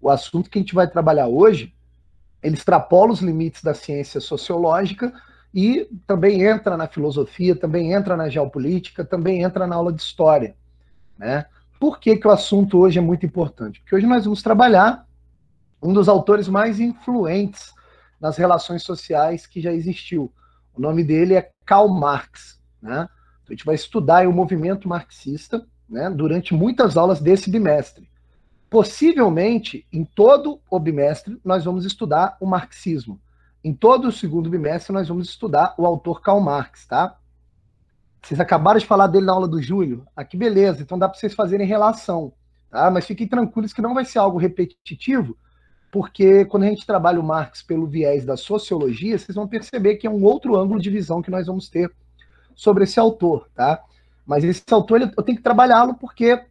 O assunto que a gente vai trabalhar hoje, ele extrapola os limites da ciência sociológica e também entra na filosofia, também entra na geopolítica, também entra na aula de história. Né? Por que, que o assunto hoje é muito importante? Porque hoje nós vamos trabalhar um dos autores mais influentes nas relações sociais que já existiu. O nome dele é Karl Marx. Né? Então a gente vai estudar o movimento marxista né, durante muitas aulas desse bimestre. Possivelmente, em todo o bimestre, nós vamos estudar o marxismo. Em todo o segundo bimestre, nós vamos estudar o autor Karl Marx, tá? Vocês acabaram de falar dele na aula do Júlio. Ah, beleza, então dá para vocês fazerem relação, tá? Mas fiquem tranquilos que não vai ser algo repetitivo, porque quando a gente trabalha o Marx pelo viés da sociologia, vocês vão perceber que é um outro ângulo de visão que nós vamos ter sobre esse autor, tá? Mas esse autor, eu tenho que trabalhá-lo porque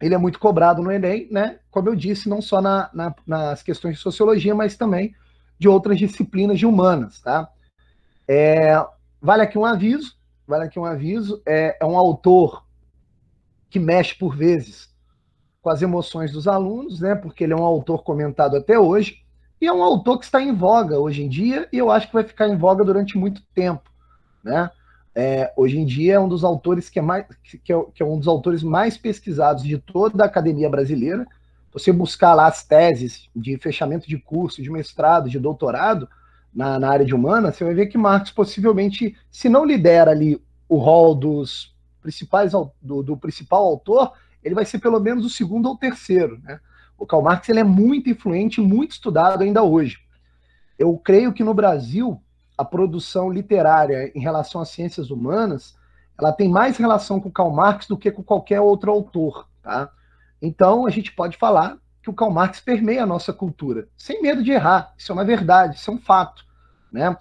ele é muito cobrado no Enem, né? Como eu disse, não só na, na, nas questões de sociologia, mas também de outras disciplinas de humanas, tá? É, vale aqui um aviso, vale aqui um aviso, é, é um autor que mexe por vezes com as emoções dos alunos, né? Porque ele é um autor comentado até hoje e é um autor que está em voga hoje em dia e eu acho que vai ficar em voga durante muito tempo, né? é, hoje em dia é um dos autores que é, mais, que é, que é um dos autores mais pesquisados de toda a academia brasileira. Você buscar lá as teses de fechamento de curso, de mestrado, de doutorado na, na área de humanas, você vai ver que Marx possivelmente, se não lidera ali o rol dos principais do, do principal autor, ele vai ser pelo menos o segundo ou terceiro, né? O Karl Marx ele é muito influente, muito estudado ainda hoje. Eu creio que no Brasil a produção literária em relação às ciências humanas, ela tem mais relação com Karl Marx do que com qualquer outro autor, tá? Então, a gente pode falar que o Karl Marx permeia a nossa cultura, sem medo de errar. Isso é uma verdade, isso é um fato, né?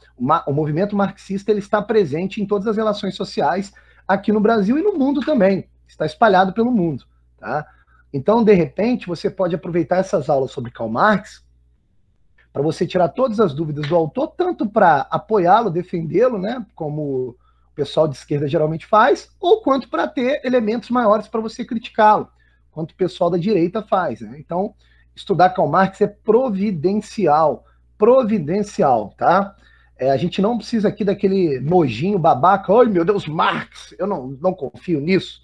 O, movimento marxista ele está presente em todas as relações sociais aqui no Brasil e no mundo também. Está espalhado pelo mundo, tá? Então, de repente, você pode aproveitar essas aulas sobre Karl Marx para você tirar todas as dúvidas do autor, tanto para apoiá-lo, defendê-lo, né, como o pessoal de esquerda geralmente faz, ou quanto para ter elementos maiores para você criticá-lo, quanto o pessoal da direita faz. Né? Então, estudar Karl Marx é providencial, providencial, tá? É, a gente não precisa aqui daquele nojinho babaca, ai meu Deus, Marx, eu não, não confio nisso,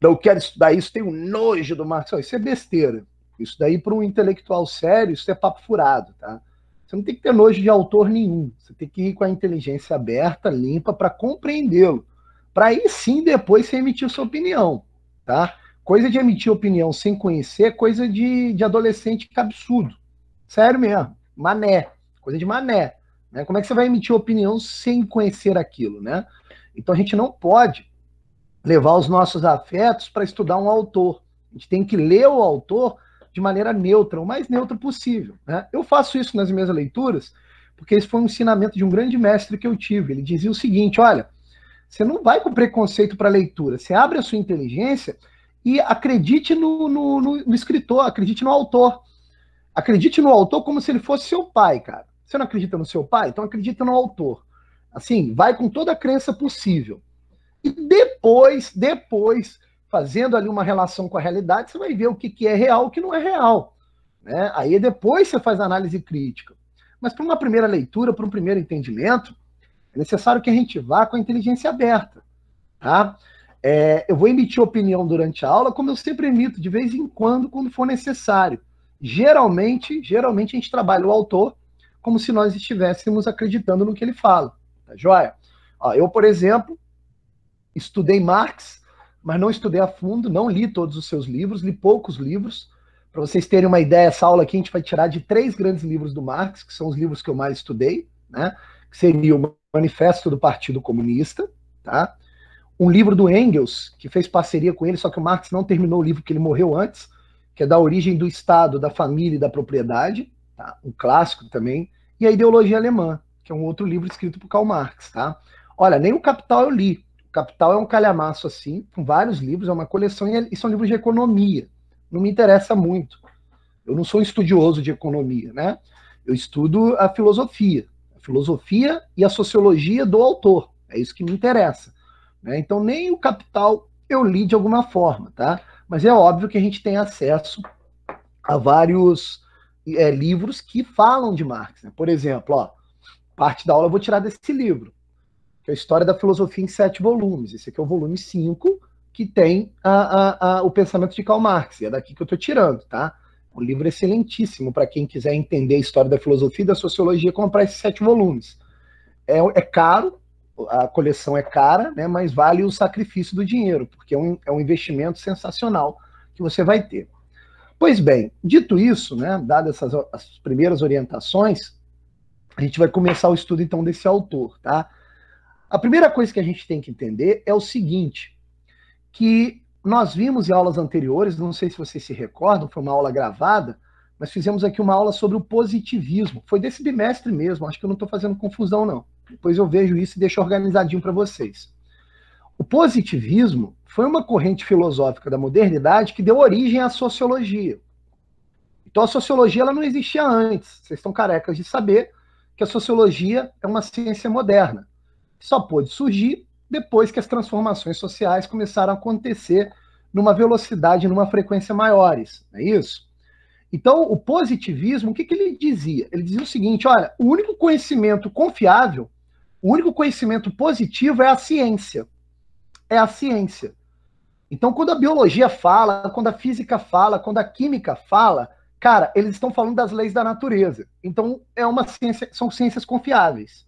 não quero estudar isso, tenho nojo do Marx, isso é besteira. Isso daí, para um intelectual sério, isso é papo furado, tá? Você não tem que ter nojo de autor nenhum. Você tem que ir com a inteligência aberta, limpa, para compreendê-lo. Para aí sim depois você emitir sua opinião, tá? Coisa de emitir opinião sem conhecer é coisa de, de adolescente é absurdo. Sério mesmo. Mané. Coisa de mané. Né? Como é que você vai emitir opinião sem conhecer aquilo, né? Então a gente não pode levar os nossos afetos para estudar um autor. A gente tem que ler o autor de maneira neutra, o mais neutra possível. Né? Eu faço isso nas minhas leituras, porque esse foi um ensinamento de um grande mestre que eu tive. Ele dizia o seguinte: olha, você não vai com preconceito para a leitura, você abre a sua inteligência e acredite no, no, no, no escritor, acredite no autor. Acredite no autor como se ele fosse seu pai, cara. Você não acredita no seu pai? Então acredita no autor. Assim, vai com toda a crença possível. E depois, depois, fazendo ali uma relação com a realidade, você vai ver o que, que é real e o que não é real. Né? Aí depois você faz a análise crítica. Mas para uma primeira leitura, para um primeiro entendimento, é necessário que a gente vá com a inteligência aberta. Tá? É, eu vou emitir opinião durante a aula, como eu sempre emito, de vez em quando, quando for necessário. Geralmente, geralmente a gente trabalha o autor como se nós estivéssemos acreditando no que ele fala. Tá joia? Ó, eu, por exemplo, estudei Marx mas não estudei a fundo, não li todos os seus livros, li poucos livros. Para vocês terem uma ideia, essa aula aqui a gente vai tirar de três grandes livros do Marx, que são os livros que eu mais estudei, né? Que seria o Manifesto do Partido Comunista, tá? Um livro do Engels, que fez parceria com ele, só que o Marx não terminou o livro que ele morreu antes, que é da origem do Estado, da família e da propriedade, tá? Um clássico também, e a Ideologia Alemã, que é um outro livro escrito por Karl Marx, tá? Olha, nem o Capital eu li, Capital é um calhamaço assim, com vários livros, é uma coleção é, e são livros de economia. Não me interessa muito. Eu não sou um estudioso de economia, né? Eu estudo a filosofia, a filosofia e a sociologia do autor. É isso que me interessa. Né? Então nem o Capital eu li de alguma forma, tá? Mas é óbvio que a gente tem acesso a vários é, livros que falam de Marx. Né? Por exemplo, ó, parte da aula eu vou tirar desse livro que é a História da Filosofia em Sete Volumes. Esse aqui é o volume 5, que tem a, a, a, o pensamento de Karl Marx. É daqui que eu estou tirando, tá? É um livro excelentíssimo para quem quiser entender a história da filosofia e da sociologia, comprar esses sete volumes. É, é caro, a coleção é cara, né, mas vale o sacrifício do dinheiro, porque é um, é um investimento sensacional que você vai ter. Pois bem, dito isso, né, dadas essas as primeiras orientações, a gente vai começar o estudo então desse autor, tá? A primeira coisa que a gente tem que entender é o seguinte, que nós vimos em aulas anteriores, não sei se vocês se recordam, foi uma aula gravada, mas fizemos aqui uma aula sobre o positivismo. Foi desse bimestre mesmo, acho que eu não estou fazendo confusão, não. Depois eu vejo isso e deixo organizadinho para vocês. O positivismo foi uma corrente filosófica da modernidade que deu origem à sociologia. Então a sociologia ela não existia antes. Vocês estão carecas de saber que a sociologia é uma ciência moderna só pôde surgir depois que as transformações sociais começaram a acontecer numa velocidade, numa frequência maiores, não é isso? Então, o positivismo, o que, que ele dizia? Ele dizia o seguinte: olha, o único conhecimento confiável, o único conhecimento positivo é a ciência. É a ciência. Então, quando a biologia fala, quando a física fala, quando a química fala, cara, eles estão falando das leis da natureza. Então, é uma ciência, são ciências confiáveis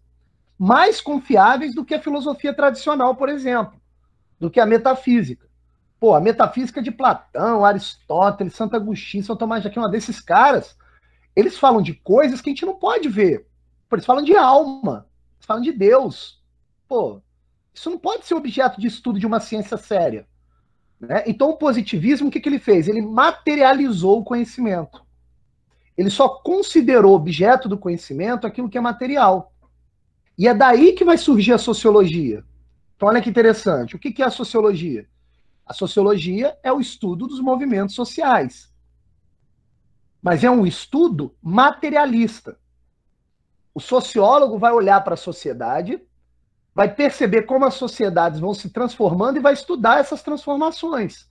mais confiáveis do que a filosofia tradicional, por exemplo, do que a metafísica. Pô, a metafísica de Platão, Aristóteles, Santo Agostinho, São Tomás de Aquino, desses caras, eles falam de coisas que a gente não pode ver. Eles falam de alma, eles falam de Deus. Pô, isso não pode ser objeto de estudo de uma ciência séria. Né? Então, o positivismo, o que, que ele fez? Ele materializou o conhecimento. Ele só considerou objeto do conhecimento aquilo que é material. E é daí que vai surgir a sociologia. Então, olha que interessante. O que é a sociologia? A sociologia é o estudo dos movimentos sociais. Mas é um estudo materialista. O sociólogo vai olhar para a sociedade, vai perceber como as sociedades vão se transformando e vai estudar essas transformações.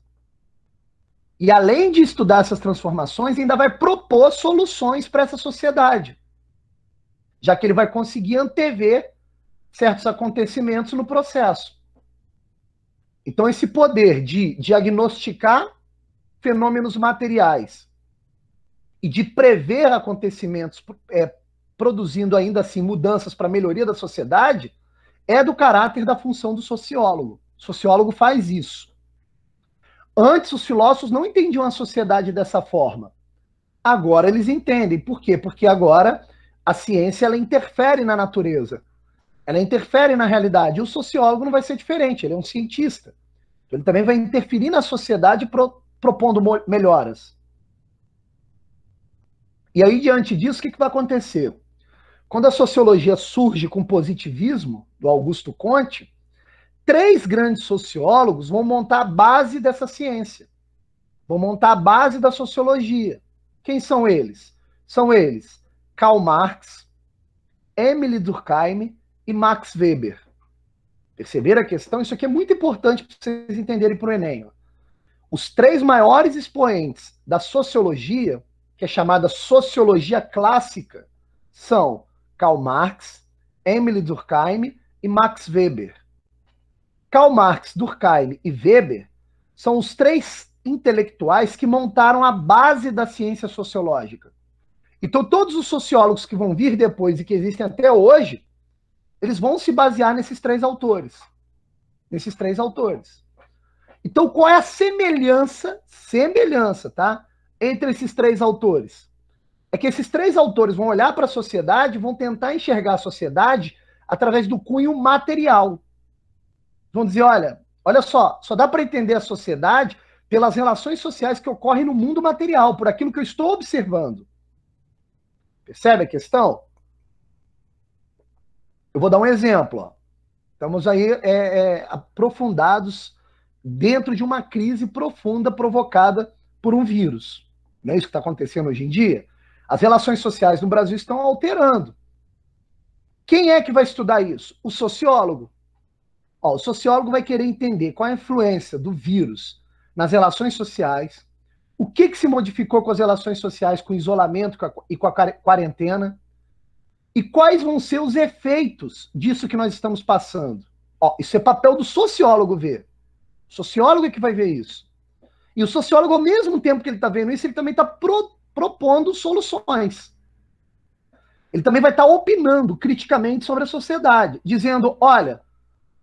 E além de estudar essas transformações, ainda vai propor soluções para essa sociedade já que ele vai conseguir antever certos acontecimentos no processo. Então, esse poder de diagnosticar fenômenos materiais e de prever acontecimentos, é, produzindo ainda assim mudanças para a melhoria da sociedade, é do caráter da função do sociólogo. O sociólogo faz isso. Antes, os filósofos não entendiam a sociedade dessa forma. Agora eles entendem. Por quê? Porque agora a ciência ela interfere na natureza, ela interfere na realidade. E o sociólogo não vai ser diferente, ele é um cientista. Então, ele também vai interferir na sociedade pro, propondo melhoras. E aí, diante disso, o que, que vai acontecer? Quando a sociologia surge com o positivismo, do Augusto Conte, três grandes sociólogos vão montar a base dessa ciência. Vão montar a base da sociologia. Quem são eles? São eles Karl Marx, Emily Durkheim e Max Weber. Perceberam a questão? Isso aqui é muito importante para vocês entenderem para o Enem. Os três maiores expoentes da sociologia, que é chamada sociologia clássica, são Karl Marx, Emily Durkheim e Max Weber. Karl Marx, Durkheim e Weber são os três intelectuais que montaram a base da ciência sociológica. Então, todos os sociólogos que vão vir depois e que existem até hoje, eles vão se basear nesses três autores. Nesses três autores. Então, qual é a semelhança, semelhança, tá? Entre esses três autores? É que esses três autores vão olhar para a sociedade, vão tentar enxergar a sociedade através do cunho material. Vão dizer, olha, olha só, só dá para entender a sociedade pelas relações sociais que ocorrem no mundo material, por aquilo que eu estou observando. Percebe a questão? Eu vou dar um exemplo. Ó. Estamos aí é, é, aprofundados dentro de uma crise profunda provocada por um vírus. Não é isso que está acontecendo hoje em dia? As relações sociais no Brasil estão alterando. Quem é que vai estudar isso? O sociólogo. Ó, o sociólogo vai querer entender qual a influência do vírus nas relações sociais, o que, que se modificou com as relações sociais, com o isolamento e com a quarentena? E quais vão ser os efeitos disso que nós estamos passando? Ó, isso é papel do sociólogo ver. O sociólogo é que vai ver isso. E o sociólogo, ao mesmo tempo que ele está vendo isso, ele também está pro, propondo soluções. Ele também vai estar tá opinando criticamente sobre a sociedade, dizendo: olha,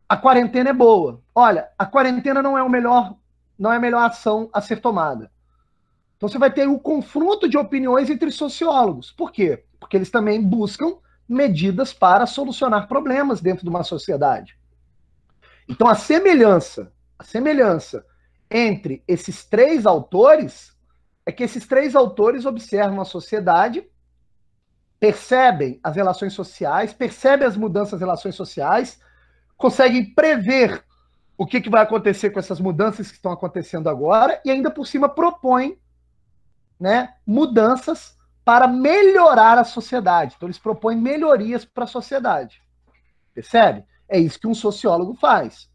a quarentena é boa. Olha, a quarentena não é o melhor, não é a melhor ação a ser tomada. Então você vai ter o confronto de opiniões entre sociólogos. Por quê? Porque eles também buscam medidas para solucionar problemas dentro de uma sociedade. Então a semelhança, a semelhança entre esses três autores é que esses três autores observam a sociedade, percebem as relações sociais, percebem as mudanças nas relações sociais, conseguem prever o que, que vai acontecer com essas mudanças que estão acontecendo agora e ainda por cima propõem né, mudanças para melhorar a sociedade. Então, eles propõem melhorias para a sociedade. Percebe? É isso que um sociólogo faz.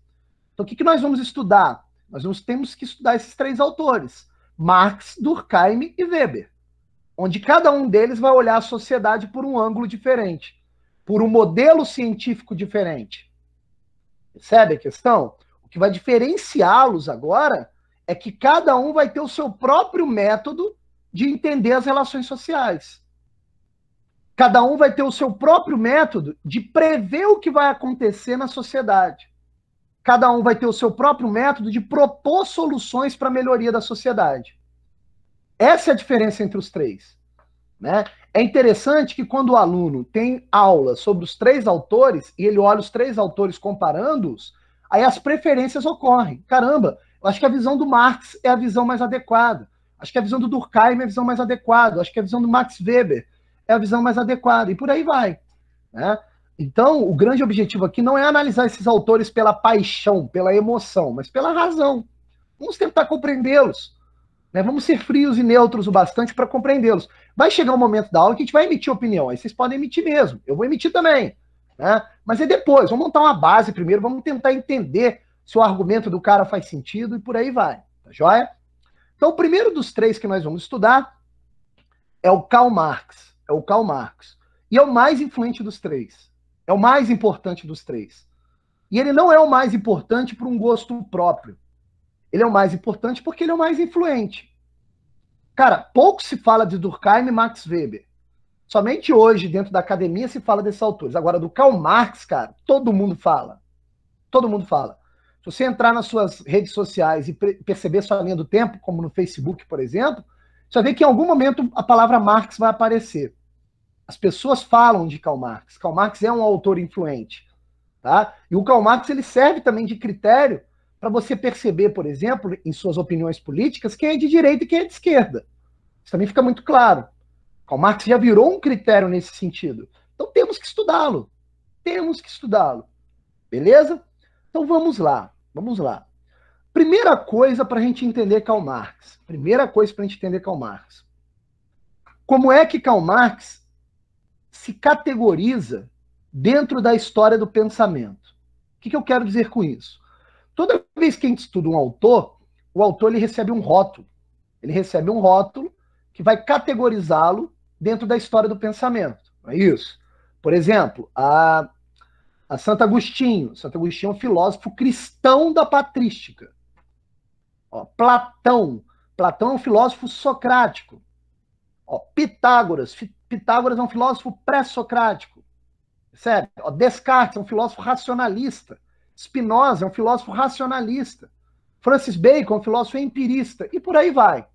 Então, o que, que nós vamos estudar? Nós vamos, temos que estudar esses três autores: Marx, Durkheim e Weber. Onde cada um deles vai olhar a sociedade por um ângulo diferente, por um modelo científico diferente. Percebe a questão? O que vai diferenciá-los agora é que cada um vai ter o seu próprio método de entender as relações sociais. Cada um vai ter o seu próprio método de prever o que vai acontecer na sociedade. Cada um vai ter o seu próprio método de propor soluções para a melhoria da sociedade. Essa é a diferença entre os três. Né? É interessante que quando o aluno tem aula sobre os três autores e ele olha os três autores comparando-os, aí as preferências ocorrem. Caramba, eu acho que a visão do Marx é a visão mais adequada. Acho que é a visão do Durkheim é a visão mais adequada. Acho que é a visão do Max Weber é a visão mais adequada. E por aí vai. Né? Então, o grande objetivo aqui não é analisar esses autores pela paixão, pela emoção, mas pela razão. Vamos tentar compreendê-los. Né? Vamos ser frios e neutros o bastante para compreendê-los. Vai chegar um momento da aula que a gente vai emitir opinião. Aí vocês podem emitir mesmo. Eu vou emitir também. Né? Mas é depois. Vamos montar uma base primeiro. Vamos tentar entender se o argumento do cara faz sentido e por aí vai. Tá joia? Então, o primeiro dos três que nós vamos estudar é o Karl Marx. É o Karl Marx. E é o mais influente dos três. É o mais importante dos três. E ele não é o mais importante por um gosto próprio. Ele é o mais importante porque ele é o mais influente. Cara, pouco se fala de Durkheim e Max Weber. Somente hoje, dentro da academia, se fala desses autores. Agora, do Karl Marx, cara, todo mundo fala. Todo mundo fala. Se você entrar nas suas redes sociais e perceber sua linha do tempo, como no Facebook, por exemplo, você vai ver que em algum momento a palavra Marx vai aparecer. As pessoas falam de Karl Marx. Karl Marx é um autor influente. Tá? E o Karl Marx ele serve também de critério para você perceber, por exemplo, em suas opiniões políticas, quem é de direita e quem é de esquerda. Isso também fica muito claro. Karl Marx já virou um critério nesse sentido. Então temos que estudá-lo. Temos que estudá-lo. Beleza? Então vamos lá. Vamos lá. Primeira coisa para a gente entender Karl Marx. Primeira coisa para a gente entender Karl Marx. Como é que Karl Marx se categoriza dentro da história do pensamento? O que, que eu quero dizer com isso? Toda vez que a gente estuda um autor, o autor ele recebe um rótulo. Ele recebe um rótulo que vai categorizá-lo dentro da história do pensamento. Não é isso? Por exemplo, a a Santo Agostinho. Santo Agostinho é um filósofo cristão da patrística. Ó, Platão. Platão é um filósofo socrático. Ó, Pitágoras. Pitágoras é um filósofo pré-socrático. Sério. Descartes é um filósofo racionalista. Spinoza é um filósofo racionalista. Francis Bacon é um filósofo empirista. E por aí vai.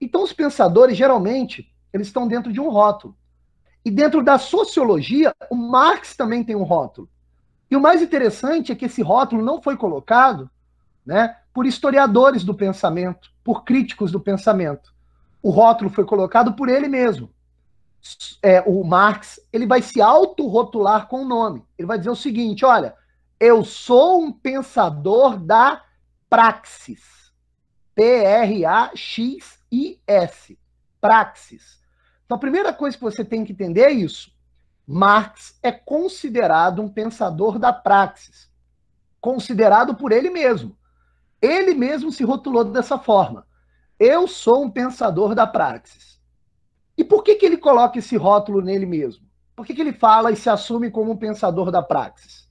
Então, os pensadores, geralmente, eles estão dentro de um rótulo. E dentro da sociologia, o Marx também tem um rótulo. E o mais interessante é que esse rótulo não foi colocado né, por historiadores do pensamento, por críticos do pensamento. O rótulo foi colocado por ele mesmo. É, o Marx ele vai se autorrotular com o nome. Ele vai dizer o seguinte: olha, eu sou um pensador da praxis. P-R-A-X-I-S. Praxis. Então, a primeira coisa que você tem que entender é isso. Marx é considerado um pensador da praxis, considerado por ele mesmo. Ele mesmo se rotulou dessa forma. Eu sou um pensador da praxis. E por que, que ele coloca esse rótulo nele mesmo? Por que, que ele fala e se assume como um pensador da praxis?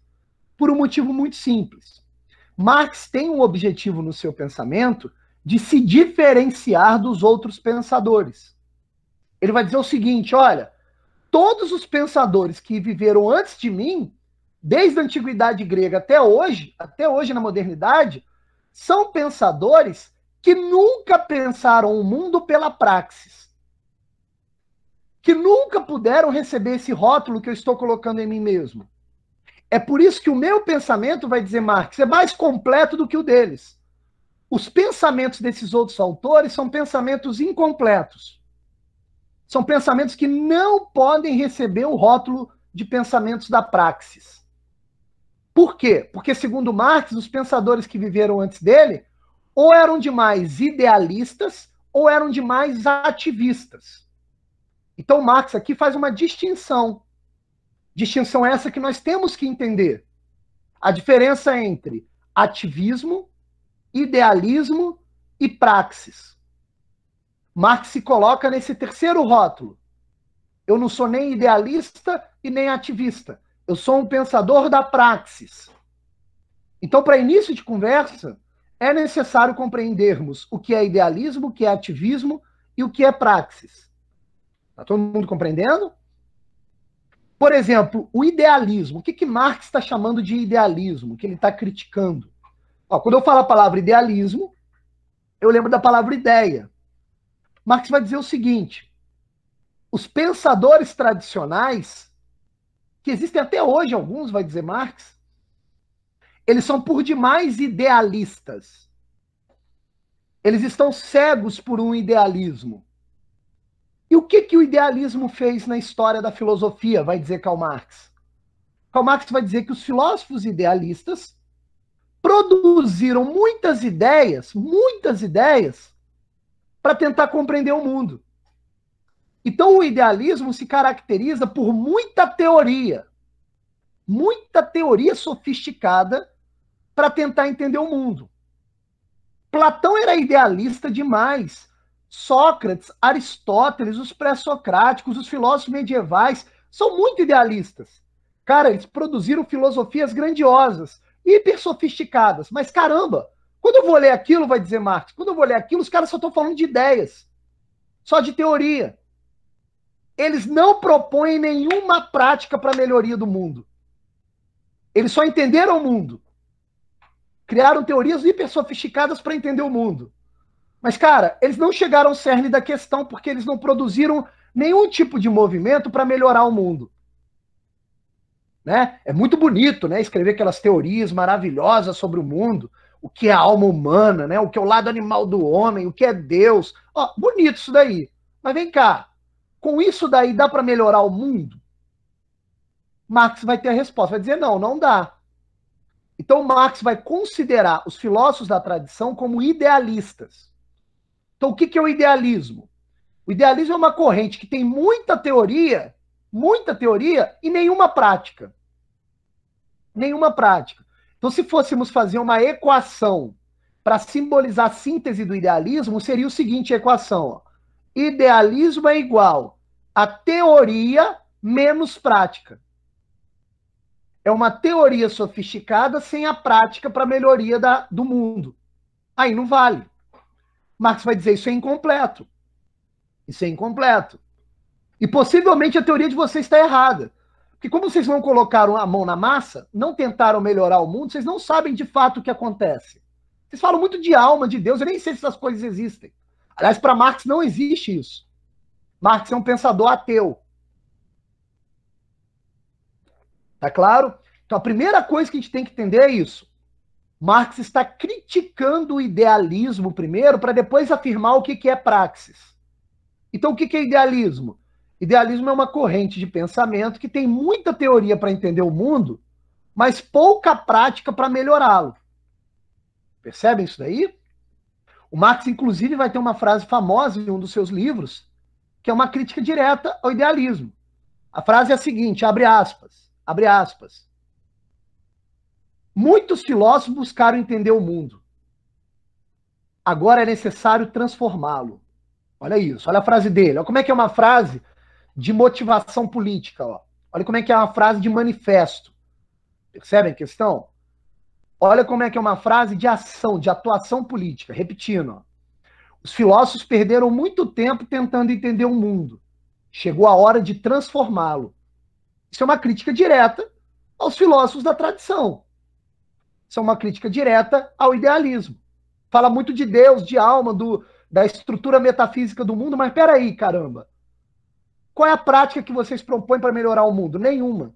Por um motivo muito simples. Marx tem um objetivo no seu pensamento de se diferenciar dos outros pensadores. Ele vai dizer o seguinte: olha, todos os pensadores que viveram antes de mim, desde a antiguidade grega até hoje, até hoje na modernidade, são pensadores que nunca pensaram o mundo pela praxis. Que nunca puderam receber esse rótulo que eu estou colocando em mim mesmo. É por isso que o meu pensamento, vai dizer Marx, é mais completo do que o deles. Os pensamentos desses outros autores são pensamentos incompletos. São pensamentos que não podem receber o rótulo de pensamentos da praxis. Por quê? Porque, segundo Marx, os pensadores que viveram antes dele ou eram demais idealistas ou eram demais ativistas. Então, Marx aqui faz uma distinção. Distinção essa que nós temos que entender. A diferença entre ativismo, idealismo e praxis. Marx se coloca nesse terceiro rótulo. Eu não sou nem idealista e nem ativista. Eu sou um pensador da praxis. Então, para início de conversa, é necessário compreendermos o que é idealismo, o que é ativismo e o que é praxis. Está todo mundo compreendendo? Por exemplo, o idealismo. O que, que Marx está chamando de idealismo, que ele está criticando? Ó, quando eu falo a palavra idealismo, eu lembro da palavra ideia. Marx vai dizer o seguinte: os pensadores tradicionais, que existem até hoje, alguns, vai dizer Marx, eles são por demais idealistas. Eles estão cegos por um idealismo. E o que, que o idealismo fez na história da filosofia, vai dizer Karl Marx? Karl Marx vai dizer que os filósofos idealistas produziram muitas ideias, muitas ideias, para tentar compreender o mundo. Então, o idealismo se caracteriza por muita teoria, muita teoria sofisticada para tentar entender o mundo. Platão era idealista demais. Sócrates, Aristóteles, os pré-socráticos, os filósofos medievais são muito idealistas. Cara, eles produziram filosofias grandiosas, hiper sofisticadas, mas caramba, quando eu vou ler aquilo, vai dizer Marx, quando eu vou ler aquilo, os caras só estão falando de ideias, só de teoria. Eles não propõem nenhuma prática para a melhoria do mundo. Eles só entenderam o mundo. Criaram teorias hipersofisticadas para entender o mundo. Mas, cara, eles não chegaram ao cerne da questão porque eles não produziram nenhum tipo de movimento para melhorar o mundo. Né? É muito bonito né, escrever aquelas teorias maravilhosas sobre o mundo, o que é a alma humana, né? O que é o lado animal do homem, o que é Deus. Ó, bonito isso daí. Mas vem cá, com isso daí dá para melhorar o mundo? Marx vai ter a resposta, vai dizer não, não dá. Então Marx vai considerar os filósofos da tradição como idealistas. Então o que, que é o idealismo? O idealismo é uma corrente que tem muita teoria, muita teoria e nenhuma prática. Nenhuma prática. Então, se fôssemos fazer uma equação para simbolizar a síntese do idealismo, seria o seguinte equação: ó. idealismo é igual a teoria menos prática. É uma teoria sofisticada sem a prática para a melhoria da, do mundo. Aí não vale. Marx vai dizer isso é incompleto. Isso é incompleto. E possivelmente a teoria de você está errada que como vocês não colocaram a mão na massa, não tentaram melhorar o mundo, vocês não sabem de fato o que acontece. Vocês falam muito de alma, de Deus, eu nem sei se essas coisas existem. Aliás, para Marx não existe isso. Marx é um pensador ateu. Tá claro? Então a primeira coisa que a gente tem que entender é isso. Marx está criticando o idealismo primeiro, para depois afirmar o que, é praxis. Então, o que é idealismo? Idealismo é uma corrente de pensamento que tem muita teoria para entender o mundo, mas pouca prática para melhorá-lo. Percebem isso daí? O Marx, inclusive, vai ter uma frase famosa em um dos seus livros, que é uma crítica direta ao idealismo. A frase é a seguinte: abre aspas, abre aspas. Muitos filósofos buscaram entender o mundo. Agora é necessário transformá-lo. Olha isso, olha a frase dele. Olha como é que é uma frase de motivação política. Ó. Olha como é que é uma frase de manifesto. Percebem a questão? Olha como é que é uma frase de ação, de atuação política. Repetindo. Ó. Os filósofos perderam muito tempo tentando entender o mundo. Chegou a hora de transformá-lo. Isso é uma crítica direta aos filósofos da tradição. Isso é uma crítica direta ao idealismo. Fala muito de Deus, de alma, do, da estrutura metafísica do mundo, mas peraí, caramba. Qual é a prática que vocês propõem para melhorar o mundo? Nenhuma.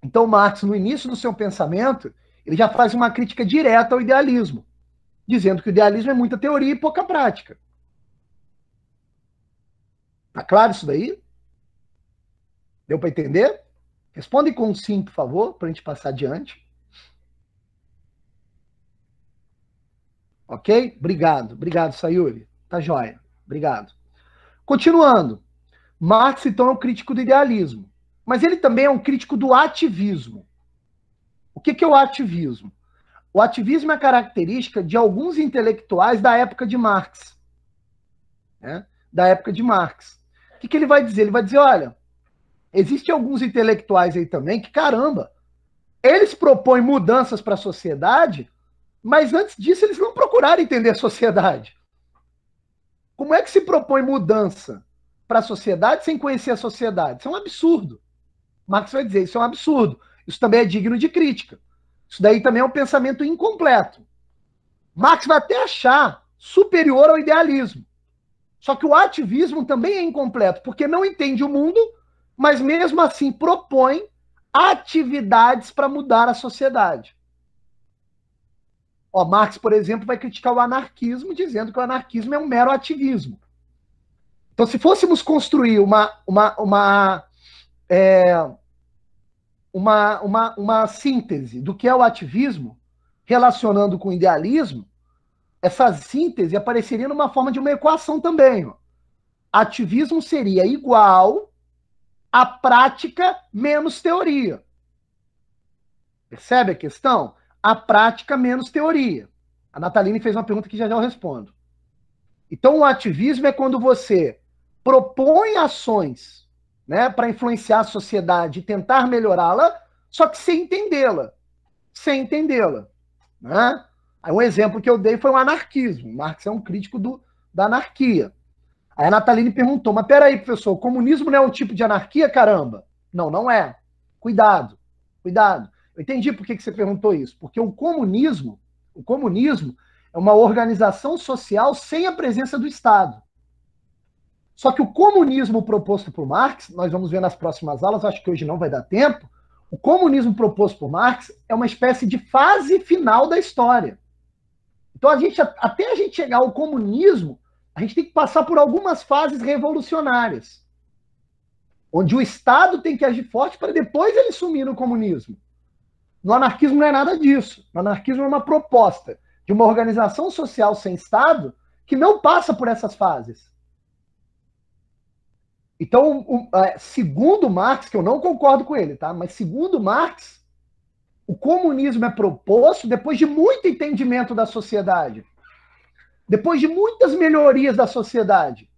Então, Marx, no início do seu pensamento, ele já faz uma crítica direta ao idealismo, dizendo que o idealismo é muita teoria e pouca prática. Está claro isso daí? Deu para entender? Responde com um sim, por favor, para a gente passar adiante. Ok? Obrigado, obrigado, Sayuri. Tá joia. Obrigado. Continuando, Marx então é um crítico do idealismo, mas ele também é um crítico do ativismo. O que, é o ativismo? O ativismo é característica de alguns intelectuais da época de Marx. Né? Da época de Marx. O que, que ele vai dizer? Ele vai dizer: olha, existem alguns intelectuais aí também que, caramba, eles propõem mudanças para a sociedade, mas antes disso eles não procuraram entender a sociedade. Como é que se propõe mudança para a sociedade sem conhecer a sociedade? Isso é um absurdo. Marx vai dizer: isso é um absurdo. Isso também é digno de crítica. Isso daí também é um pensamento incompleto. Marx vai até achar superior ao idealismo. Só que o ativismo também é incompleto, porque não entende o mundo, mas mesmo assim propõe atividades para mudar a sociedade. Ó, Marx, por exemplo, vai criticar o anarquismo dizendo que o anarquismo é um mero ativismo. Então, se fôssemos construir uma, uma, uma, é, uma, uma, uma síntese do que é o ativismo, relacionando com o idealismo, essa síntese apareceria numa forma de uma equação também. Ó. Ativismo seria igual à prática menos teoria. Percebe a questão? a prática menos teoria. A Nataline fez uma pergunta que já já eu respondo. Então, o ativismo é quando você propõe ações né, para influenciar a sociedade e tentar melhorá-la, só que sem entendê-la. Sem entendê-la. Né? um exemplo que eu dei foi o anarquismo. Marx é um crítico do, da anarquia. Aí a Nataline perguntou: mas peraí, professor, o comunismo não é um tipo de anarquia, caramba? Não, não é. Cuidado, cuidado. Eu entendi por que, que você perguntou isso, porque o comunismo, o comunismo é uma organização social sem a presença do Estado. Só que o comunismo proposto por Marx, nós vamos ver nas próximas aulas, acho que hoje não vai dar tempo, o comunismo proposto por Marx é uma espécie de fase final da história. Então, a gente, até a gente chegar ao comunismo, a gente tem que passar por algumas fases revolucionárias, onde o Estado tem que agir forte para depois ele sumir no comunismo. No anarquismo não é nada disso. O anarquismo é uma proposta de uma organização social sem Estado que não passa por essas fases. Então, é, segundo Marx, que eu não concordo com ele, tá? Mas segundo Marx, o comunismo é proposto depois de muito entendimento da sociedade, depois de muitas melhorias da sociedade.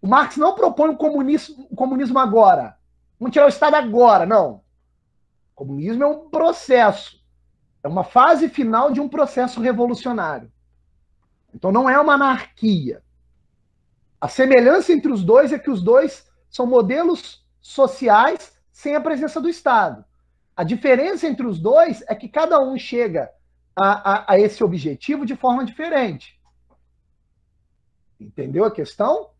O Marx não propõe o comunismo, o comunismo agora. Vamos tirar o Estado agora, não. O comunismo é um processo, é uma fase final de um processo revolucionário. Então não é uma anarquia. A semelhança entre os dois é que os dois são modelos sociais sem a presença do Estado. A diferença entre os dois é que cada um chega a, a, a esse objetivo de forma diferente. Entendeu a questão?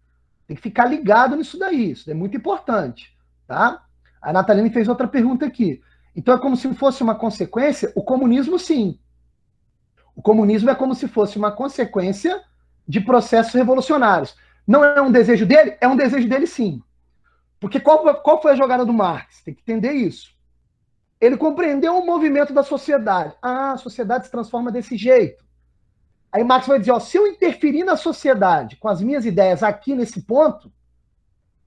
Tem que ficar ligado nisso daí, isso é muito importante, tá? A Natalina fez outra pergunta aqui. Então é como se fosse uma consequência, o comunismo sim. O comunismo é como se fosse uma consequência de processos revolucionários. Não é um desejo dele? É um desejo dele sim. Porque qual, qual foi a jogada do Marx? Tem que entender isso. Ele compreendeu o movimento da sociedade. Ah, a sociedade se transforma desse jeito. Aí Marx vai dizer: ó, se eu interferir na sociedade com as minhas ideias aqui nesse ponto,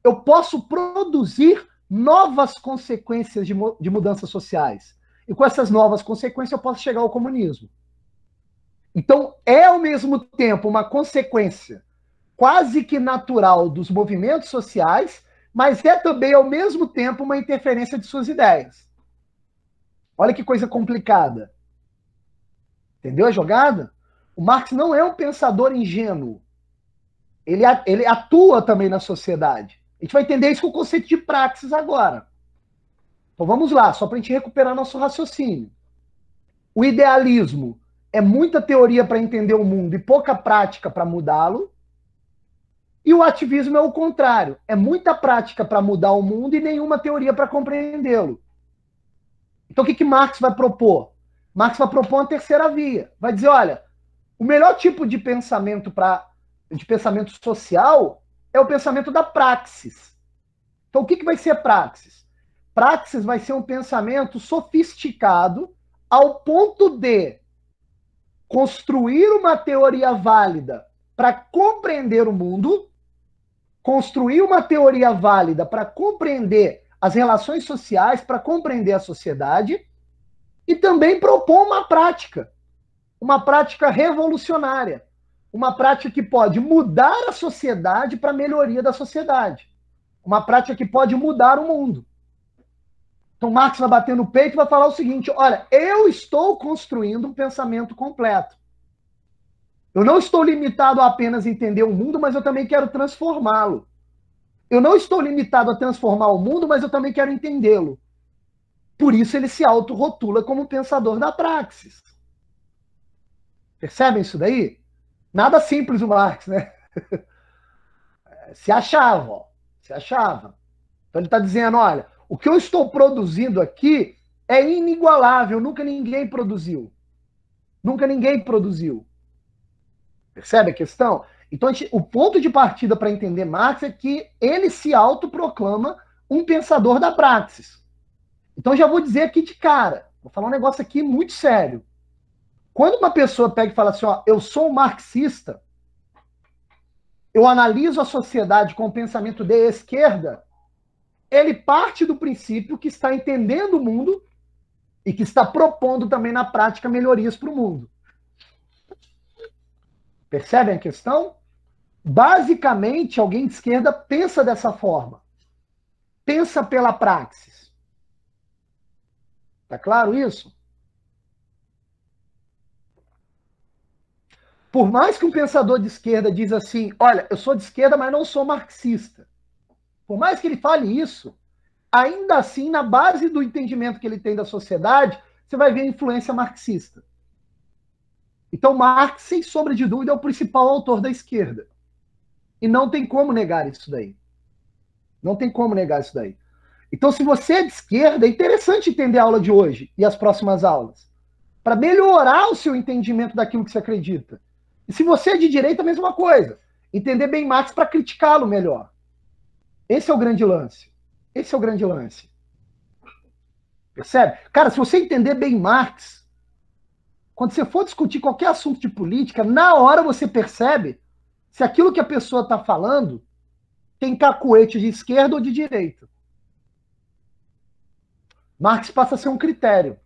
eu posso produzir novas consequências de, de mudanças sociais. E com essas novas consequências eu posso chegar ao comunismo. Então, é ao mesmo tempo uma consequência quase que natural dos movimentos sociais, mas é também ao mesmo tempo uma interferência de suas ideias. Olha que coisa complicada. Entendeu a jogada? O Marx não é um pensador ingênuo. Ele, ele atua também na sociedade gente vai entender isso com o conceito de praxis agora. Então vamos lá, só para a gente recuperar nosso raciocínio. O idealismo é muita teoria para entender o mundo e pouca prática para mudá-lo. E o ativismo é o contrário: é muita prática para mudar o mundo e nenhuma teoria para compreendê-lo. Então o que, que Marx vai propor? Marx vai propor uma terceira via. Vai dizer, olha, o melhor tipo de pensamento para de pensamento social é o pensamento da praxis. Então, o que, que vai ser praxis? Praxis vai ser um pensamento sofisticado ao ponto de construir uma teoria válida para compreender o mundo, construir uma teoria válida para compreender as relações sociais, para compreender a sociedade e também propor uma prática, uma prática revolucionária, uma prática que pode mudar a sociedade para a melhoria da sociedade. Uma prática que pode mudar o mundo. Então, Marx vai bater no peito e vai falar o seguinte: olha, eu estou construindo um pensamento completo. Eu não estou limitado a apenas entender o mundo, mas eu também quero transformá-lo. Eu não estou limitado a transformar o mundo, mas eu também quero entendê-lo. Por isso ele se autorrotula como pensador da praxis. Percebem isso daí? Nada simples o Marx, né? se achava, ó, se achava. Então ele está dizendo, olha, o que eu estou produzindo aqui é inigualável, nunca ninguém produziu. Nunca ninguém produziu. Percebe a questão? Então, gente, o ponto de partida para entender Marx é que ele se autoproclama um pensador da praxis. Então, já vou dizer aqui de cara, vou falar um negócio aqui muito sério. Quando uma pessoa pega e fala assim, ó, eu sou um marxista, eu analiso a sociedade com o pensamento de esquerda, ele parte do princípio que está entendendo o mundo e que está propondo também na prática melhorias para o mundo. Percebem a questão? Basicamente, alguém de esquerda pensa dessa forma. Pensa pela praxis. Tá claro isso? Por mais que um pensador de esquerda diz assim, olha, eu sou de esquerda, mas não sou marxista. Por mais que ele fale isso, ainda assim, na base do entendimento que ele tem da sociedade, você vai ver a influência marxista. Então, Marx, sem sombra de dúvida, é o principal autor da esquerda. E não tem como negar isso daí. Não tem como negar isso daí. Então, se você é de esquerda, é interessante entender a aula de hoje e as próximas aulas, para melhorar o seu entendimento daquilo que você acredita. E se você é de direita, a mesma coisa. Entender bem Marx para criticá-lo melhor. Esse é o grande lance. Esse é o grande lance. Percebe? Cara, se você entender bem Marx, quando você for discutir qualquer assunto de política, na hora você percebe se aquilo que a pessoa está falando tem cacuete de esquerda ou de direita. Marx passa a ser um critério.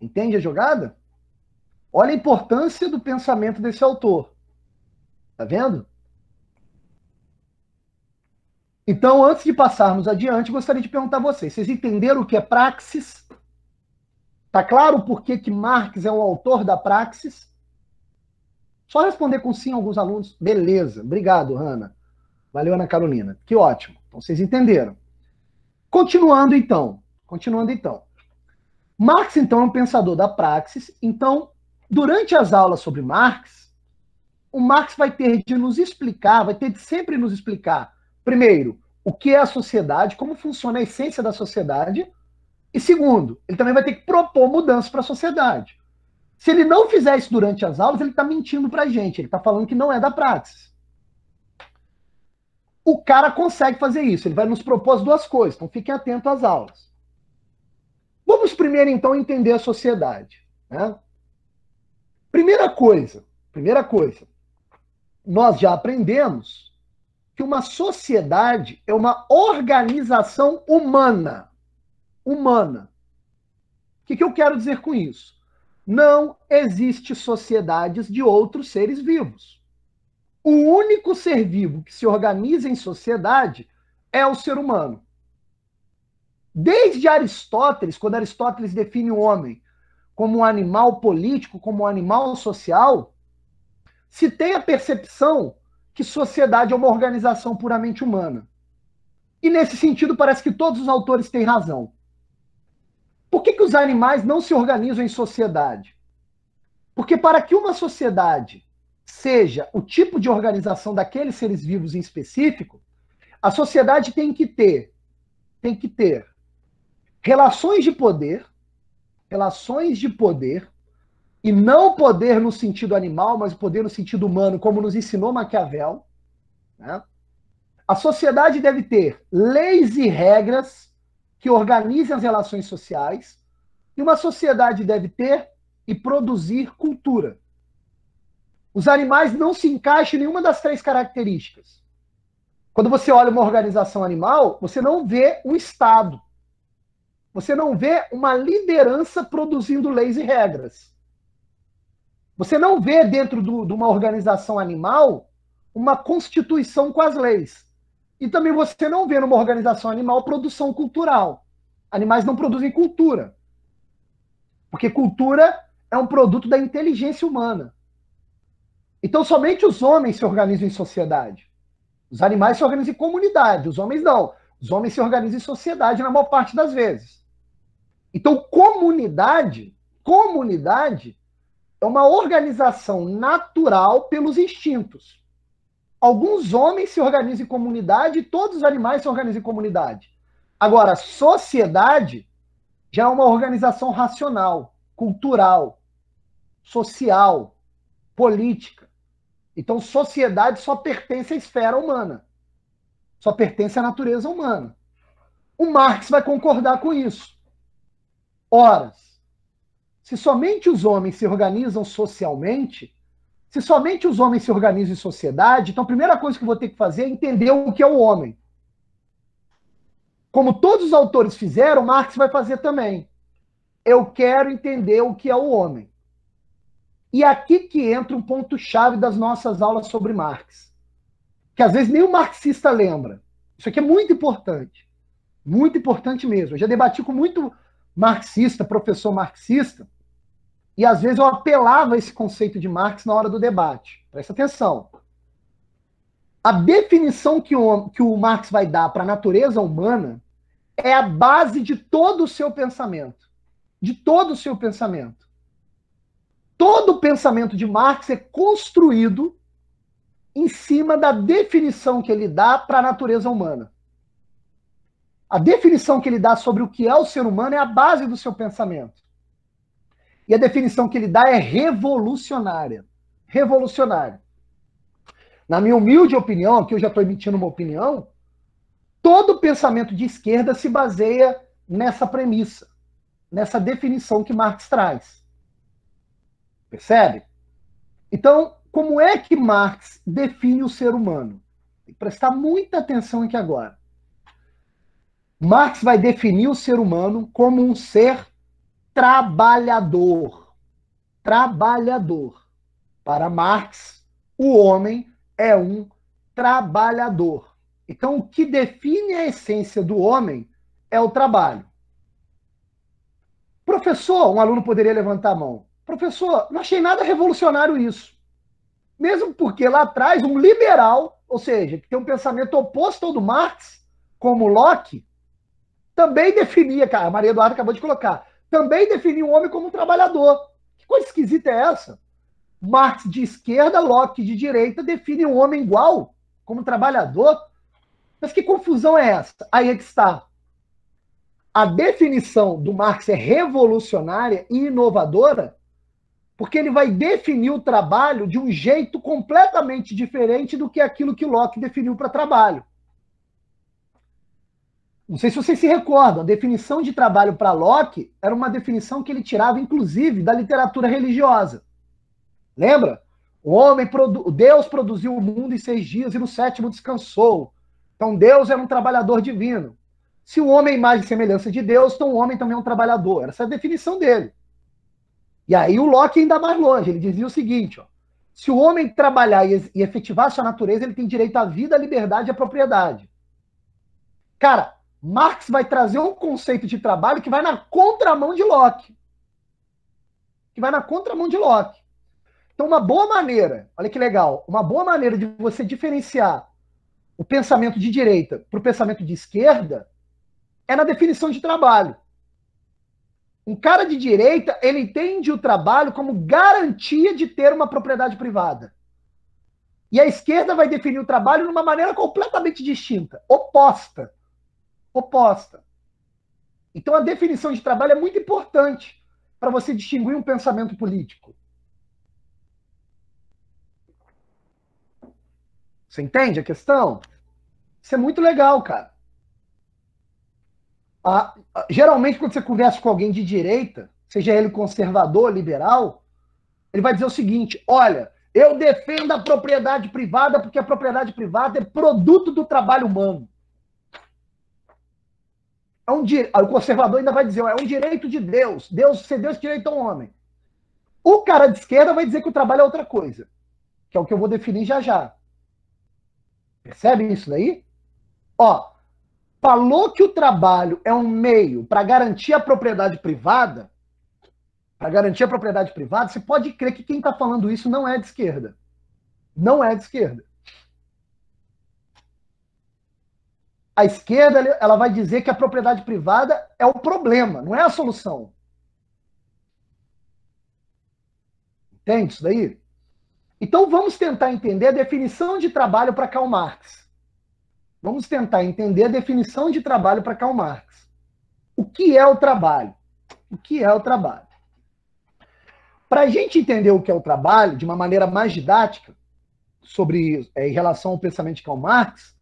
Entende a jogada? Olha a importância do pensamento desse autor. Tá vendo? Então, antes de passarmos adiante, gostaria de perguntar a vocês: vocês entenderam o que é praxis? Tá claro por que, Marx é o autor da praxis? Só responder com sim alguns alunos. Beleza, obrigado, Hanna. Valeu, Ana Carolina. Que ótimo. Então, vocês entenderam. Continuando, então. Continuando, então. Marx, então, é um pensador da praxis. Então, Durante as aulas sobre Marx, o Marx vai ter de nos explicar, vai ter de sempre nos explicar, primeiro, o que é a sociedade, como funciona a essência da sociedade, e segundo, ele também vai ter que propor mudanças para a sociedade. Se ele não fizer isso durante as aulas, ele está mentindo para a gente, ele está falando que não é da praxis. O cara consegue fazer isso, ele vai nos propor as duas coisas, então fiquem atentos às aulas. Vamos primeiro, então, entender a sociedade. Né? Primeira coisa, primeira coisa, nós já aprendemos que uma sociedade é uma organização humana. Humana. O que, que eu quero dizer com isso? Não existe sociedades de outros seres vivos. O único ser vivo que se organiza em sociedade é o ser humano. Desde Aristóteles, quando Aristóteles define o homem como um animal político, como um animal social, se tem a percepção que sociedade é uma organização puramente humana. E nesse sentido, parece que todos os autores têm razão. Por que, que os animais não se organizam em sociedade? Porque para que uma sociedade seja o tipo de organização daqueles seres vivos em específico, a sociedade tem que ter tem que ter relações de poder relações de poder, e não poder no sentido animal, mas poder no sentido humano, como nos ensinou Maquiavel. Né? A sociedade deve ter leis e regras que organizem as relações sociais, e uma sociedade deve ter e produzir cultura. Os animais não se encaixam em nenhuma das três características. Quando você olha uma organização animal, você não vê um Estado. Você não vê uma liderança produzindo leis e regras. Você não vê dentro do, de uma organização animal uma constituição com as leis. E também você não vê numa organização animal produção cultural. Animais não produzem cultura. Porque cultura é um produto da inteligência humana. Então somente os homens se organizam em sociedade. Os animais se organizam em comunidade, os homens não. Os homens se organizam em sociedade na maior parte das vezes. Então, comunidade, comunidade é uma organização natural pelos instintos. Alguns homens se organizam em comunidade, todos os animais se organizam em comunidade. Agora, sociedade já é uma organização racional, cultural, social, política. Então, sociedade só pertence à esfera humana, só pertence à natureza humana. O Marx vai concordar com isso. Horas. Se somente os homens se organizam socialmente, se somente os homens se organizam em sociedade, então a primeira coisa que eu vou ter que fazer é entender o que é o homem. Como todos os autores fizeram, Marx vai fazer também. Eu quero entender o que é o homem. E é aqui que entra um ponto-chave das nossas aulas sobre Marx, que às vezes nem o marxista lembra. Isso aqui é muito importante. Muito importante mesmo. Eu já debati com muito, marxista, professor marxista, e às vezes eu apelava a esse conceito de Marx na hora do debate. Presta atenção. A definição que o, que o Marx vai dar para a natureza humana é a base de todo o seu pensamento. De todo o seu pensamento. Todo o pensamento de Marx é construído em cima da definição que ele dá para a natureza humana. A definição que ele dá sobre o que é o ser humano é a base do seu pensamento. E a definição que ele dá é revolucionária. Revolucionária. Na minha humilde opinião, aqui eu já estou emitindo uma opinião, todo pensamento de esquerda se baseia nessa premissa, nessa definição que Marx traz. Percebe? Então, como é que Marx define o ser humano? Tem que prestar muita atenção aqui agora. Marx vai definir o ser humano como um ser trabalhador. Trabalhador. Para Marx, o homem é um trabalhador. Então, o que define a essência do homem é o trabalho. Professor, um aluno poderia levantar a mão. Professor, não achei nada revolucionário isso. Mesmo porque lá atrás, um liberal, ou seja, que tem um pensamento oposto ao do Marx, como Locke, também definia, cara, a Maria Eduarda acabou de colocar, também definia o homem como um trabalhador. Que coisa esquisita é essa? Marx de esquerda, Locke de direita define o homem igual, como trabalhador. Mas que confusão é essa? Aí é que está. A definição do Marx é revolucionária e inovadora, porque ele vai definir o trabalho de um jeito completamente diferente do que aquilo que Locke definiu para trabalho. Não sei se vocês se recordam, a definição de trabalho para Locke era uma definição que ele tirava, inclusive, da literatura religiosa. Lembra? O homem produ... Deus produziu o mundo em seis dias e no sétimo descansou. Então Deus era um trabalhador divino. Se o homem é imagem e semelhança de Deus, então o homem também é um trabalhador. Essa é a definição dele. E aí o Locke é ainda mais longe, ele dizia o seguinte, ó, se o homem trabalhar e efetivar sua natureza, ele tem direito à vida, à liberdade e à propriedade. Cara, Marx vai trazer um conceito de trabalho que vai na contramão de Locke. Que vai na contramão de Locke. Então, uma boa maneira, olha que legal, uma boa maneira de você diferenciar o pensamento de direita para o pensamento de esquerda é na definição de trabalho. Um cara de direita, ele entende o trabalho como garantia de ter uma propriedade privada. E a esquerda vai definir o trabalho de uma maneira completamente distinta, oposta oposta. Então, a definição de trabalho é muito importante para você distinguir um pensamento político. Você entende a questão? Isso é muito legal, cara. geralmente, quando você conversa com alguém de direita, seja ele conservador, liberal, ele vai dizer o seguinte: olha, eu defendo a propriedade privada porque a propriedade privada é produto do trabalho humano é um o conservador ainda vai dizer, é um direito de Deus. Deus cedeu esse direito ao é homem. O cara de esquerda vai dizer que o trabalho é outra coisa, que é o que eu vou definir já já. Percebe isso daí? Ó, falou que o trabalho é um meio para garantir a propriedade privada, para garantir a propriedade privada, você pode crer que quem está falando isso não é de esquerda. Não é de esquerda. a esquerda ela vai dizer que a propriedade privada é o problema, não é a solução. Entende isso daí? Então vamos tentar entender a definição de trabalho para Karl Marx. Vamos tentar entender a definição de trabalho para Karl Marx. O que é o trabalho? O que é o trabalho? Para a gente entender o que é o trabalho de uma maneira mais didática sobre é, em relação ao pensamento de Karl Marx,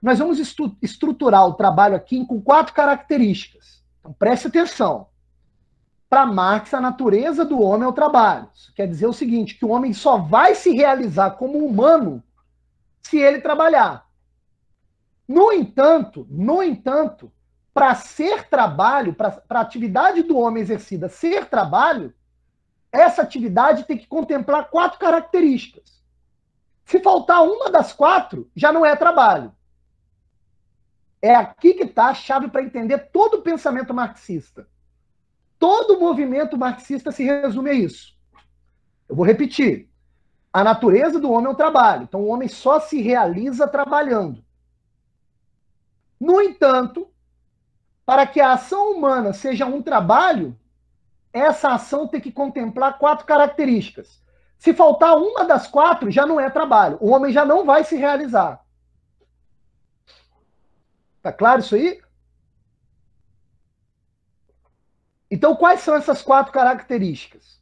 nós vamos estruturar o trabalho aqui com quatro características. Então, preste atenção. Para Marx, a natureza do homem é o trabalho. Isso quer dizer o seguinte: que o homem só vai se realizar como humano se ele trabalhar. No entanto, no entanto, para ser trabalho, para a atividade do homem exercida ser trabalho, essa atividade tem que contemplar quatro características. Se faltar uma das quatro, já não é trabalho. É aqui que está a chave para entender todo o pensamento marxista. Todo movimento marxista se resume a isso. Eu vou repetir. A natureza do homem é o trabalho. Então o homem só se realiza trabalhando. No entanto, para que a ação humana seja um trabalho, essa ação tem que contemplar quatro características. Se faltar uma das quatro, já não é trabalho. O homem já não vai se realizar. Está claro isso aí? Então, quais são essas quatro características?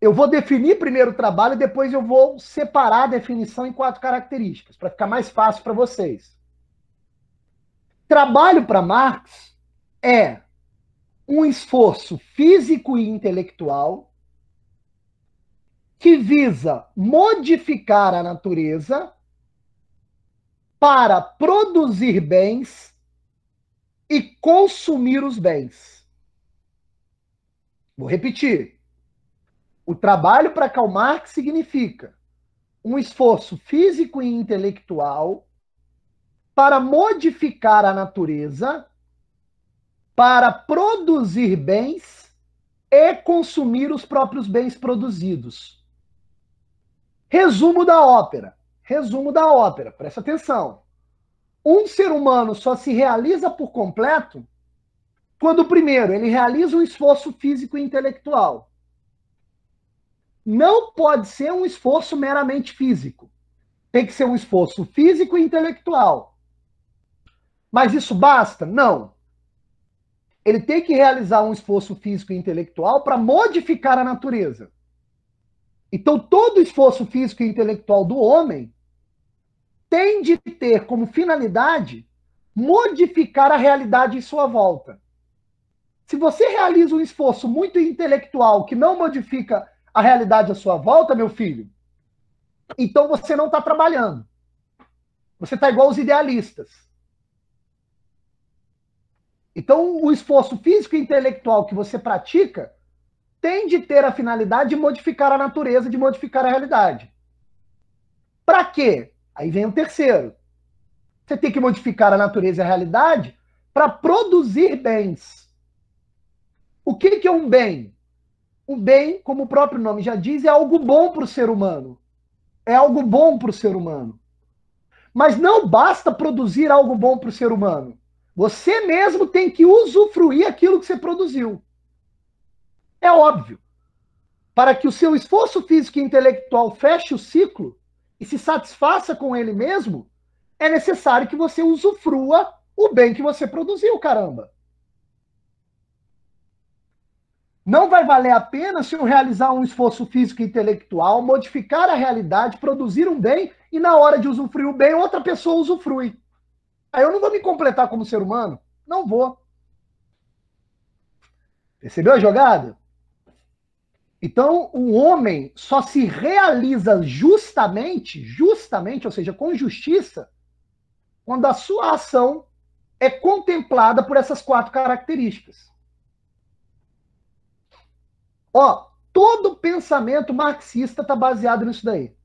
Eu vou definir primeiro o trabalho e depois eu vou separar a definição em quatro características, para ficar mais fácil para vocês. Trabalho para Marx é um esforço físico e intelectual que visa modificar a natureza para produzir bens e consumir os bens. Vou repetir. O trabalho para Karl Marx significa um esforço físico e intelectual para modificar a natureza, para produzir bens e consumir os próprios bens produzidos. Resumo da ópera. Resumo da ópera, presta atenção. Um ser humano só se realiza por completo quando, primeiro, ele realiza um esforço físico e intelectual. Não pode ser um esforço meramente físico. Tem que ser um esforço físico e intelectual. Mas isso basta? Não. Ele tem que realizar um esforço físico e intelectual para modificar a natureza. Então, todo esforço físico e intelectual do homem tem de ter como finalidade modificar a realidade em sua volta. Se você realiza um esforço muito intelectual que não modifica a realidade à sua volta, meu filho, então você não está trabalhando. Você está igual os idealistas. Então, o esforço físico e intelectual que você pratica tem de ter a finalidade de modificar a natureza, de modificar a realidade. Para quê? Aí vem o terceiro. Você tem que modificar a natureza e a realidade para produzir bens. O que, que é um bem? Um bem, como o próprio nome já diz, é algo bom para o ser humano. É algo bom para o ser humano. Mas não basta produzir algo bom para o ser humano. Você mesmo tem que usufruir aquilo que você produziu. É óbvio. Para que o seu esforço físico e intelectual feche o ciclo, e se satisfaça com ele mesmo, é necessário que você usufrua o bem que você produziu, caramba. Não vai valer a pena se eu realizar um esforço físico e intelectual, modificar a realidade, produzir um bem e na hora de usufruir o bem, outra pessoa usufrui. Aí eu não vou me completar como ser humano? Não vou. Percebeu a jogada? Então, o homem só se realiza justamente, justamente, ou seja, com justiça, quando a sua ação é contemplada por essas quatro características. Ó, todo pensamento marxista está baseado nisso daí.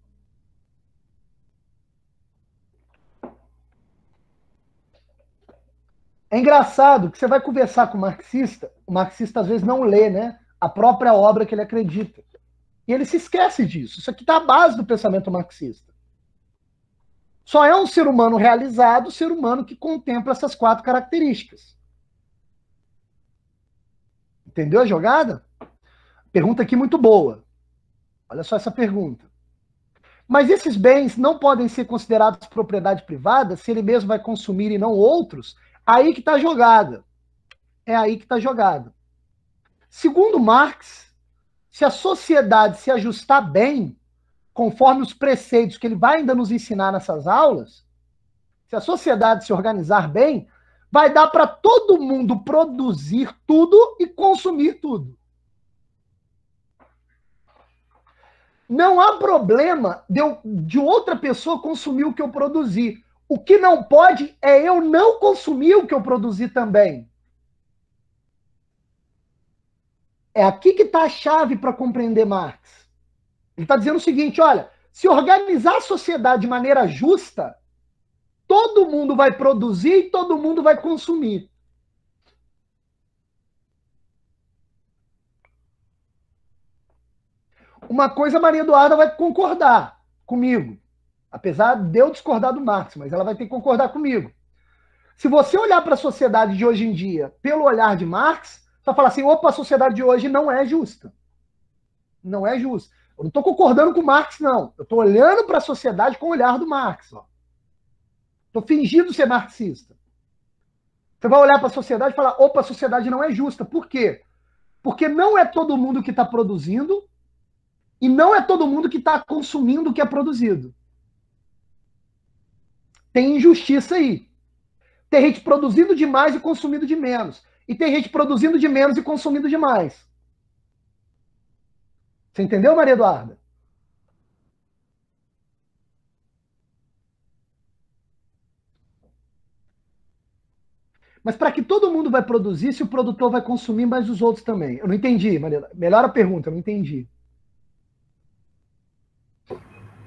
É engraçado que você vai conversar com o marxista, o marxista às vezes não lê, né? a própria obra que ele acredita. E ele se esquece disso. Isso aqui está à base do pensamento marxista. Só é um ser humano realizado o ser humano que contempla essas quatro características. Entendeu a jogada? Pergunta aqui muito boa. Olha só essa pergunta. Mas esses bens não podem ser considerados propriedade privada se ele mesmo vai consumir e não outros? Aí que está jogada. É aí que está jogada. Segundo Marx, se a sociedade se ajustar bem, conforme os preceitos que ele vai ainda nos ensinar nessas aulas, se a sociedade se organizar bem, vai dar para todo mundo produzir tudo e consumir tudo. Não há problema de, eu, de outra pessoa consumir o que eu produzi. O que não pode é eu não consumir o que eu produzi também. É aqui que está a chave para compreender Marx. Ele está dizendo o seguinte: olha, se organizar a sociedade de maneira justa, todo mundo vai produzir e todo mundo vai consumir. Uma coisa a Maria Eduarda vai concordar comigo, apesar de eu discordar do Marx, mas ela vai ter que concordar comigo. Se você olhar para a sociedade de hoje em dia pelo olhar de Marx, para falar assim: opa, a sociedade de hoje não é justa. Não é justa. Eu não estou concordando com Marx, não. Eu estou olhando para a sociedade com o olhar do Marx. Estou fingindo ser marxista. Você vai olhar para a sociedade e falar: opa, a sociedade não é justa. Por quê? Porque não é todo mundo que está produzindo e não é todo mundo que está consumindo o que é produzido. Tem injustiça aí. Tem gente produzindo demais e consumindo de menos. E tem gente produzindo de menos e consumindo de mais. Você entendeu, Maria Eduarda? Mas para que todo mundo vai produzir se o produtor vai consumir mais os outros também? Eu não entendi, Maria. Melhor a pergunta, eu não entendi.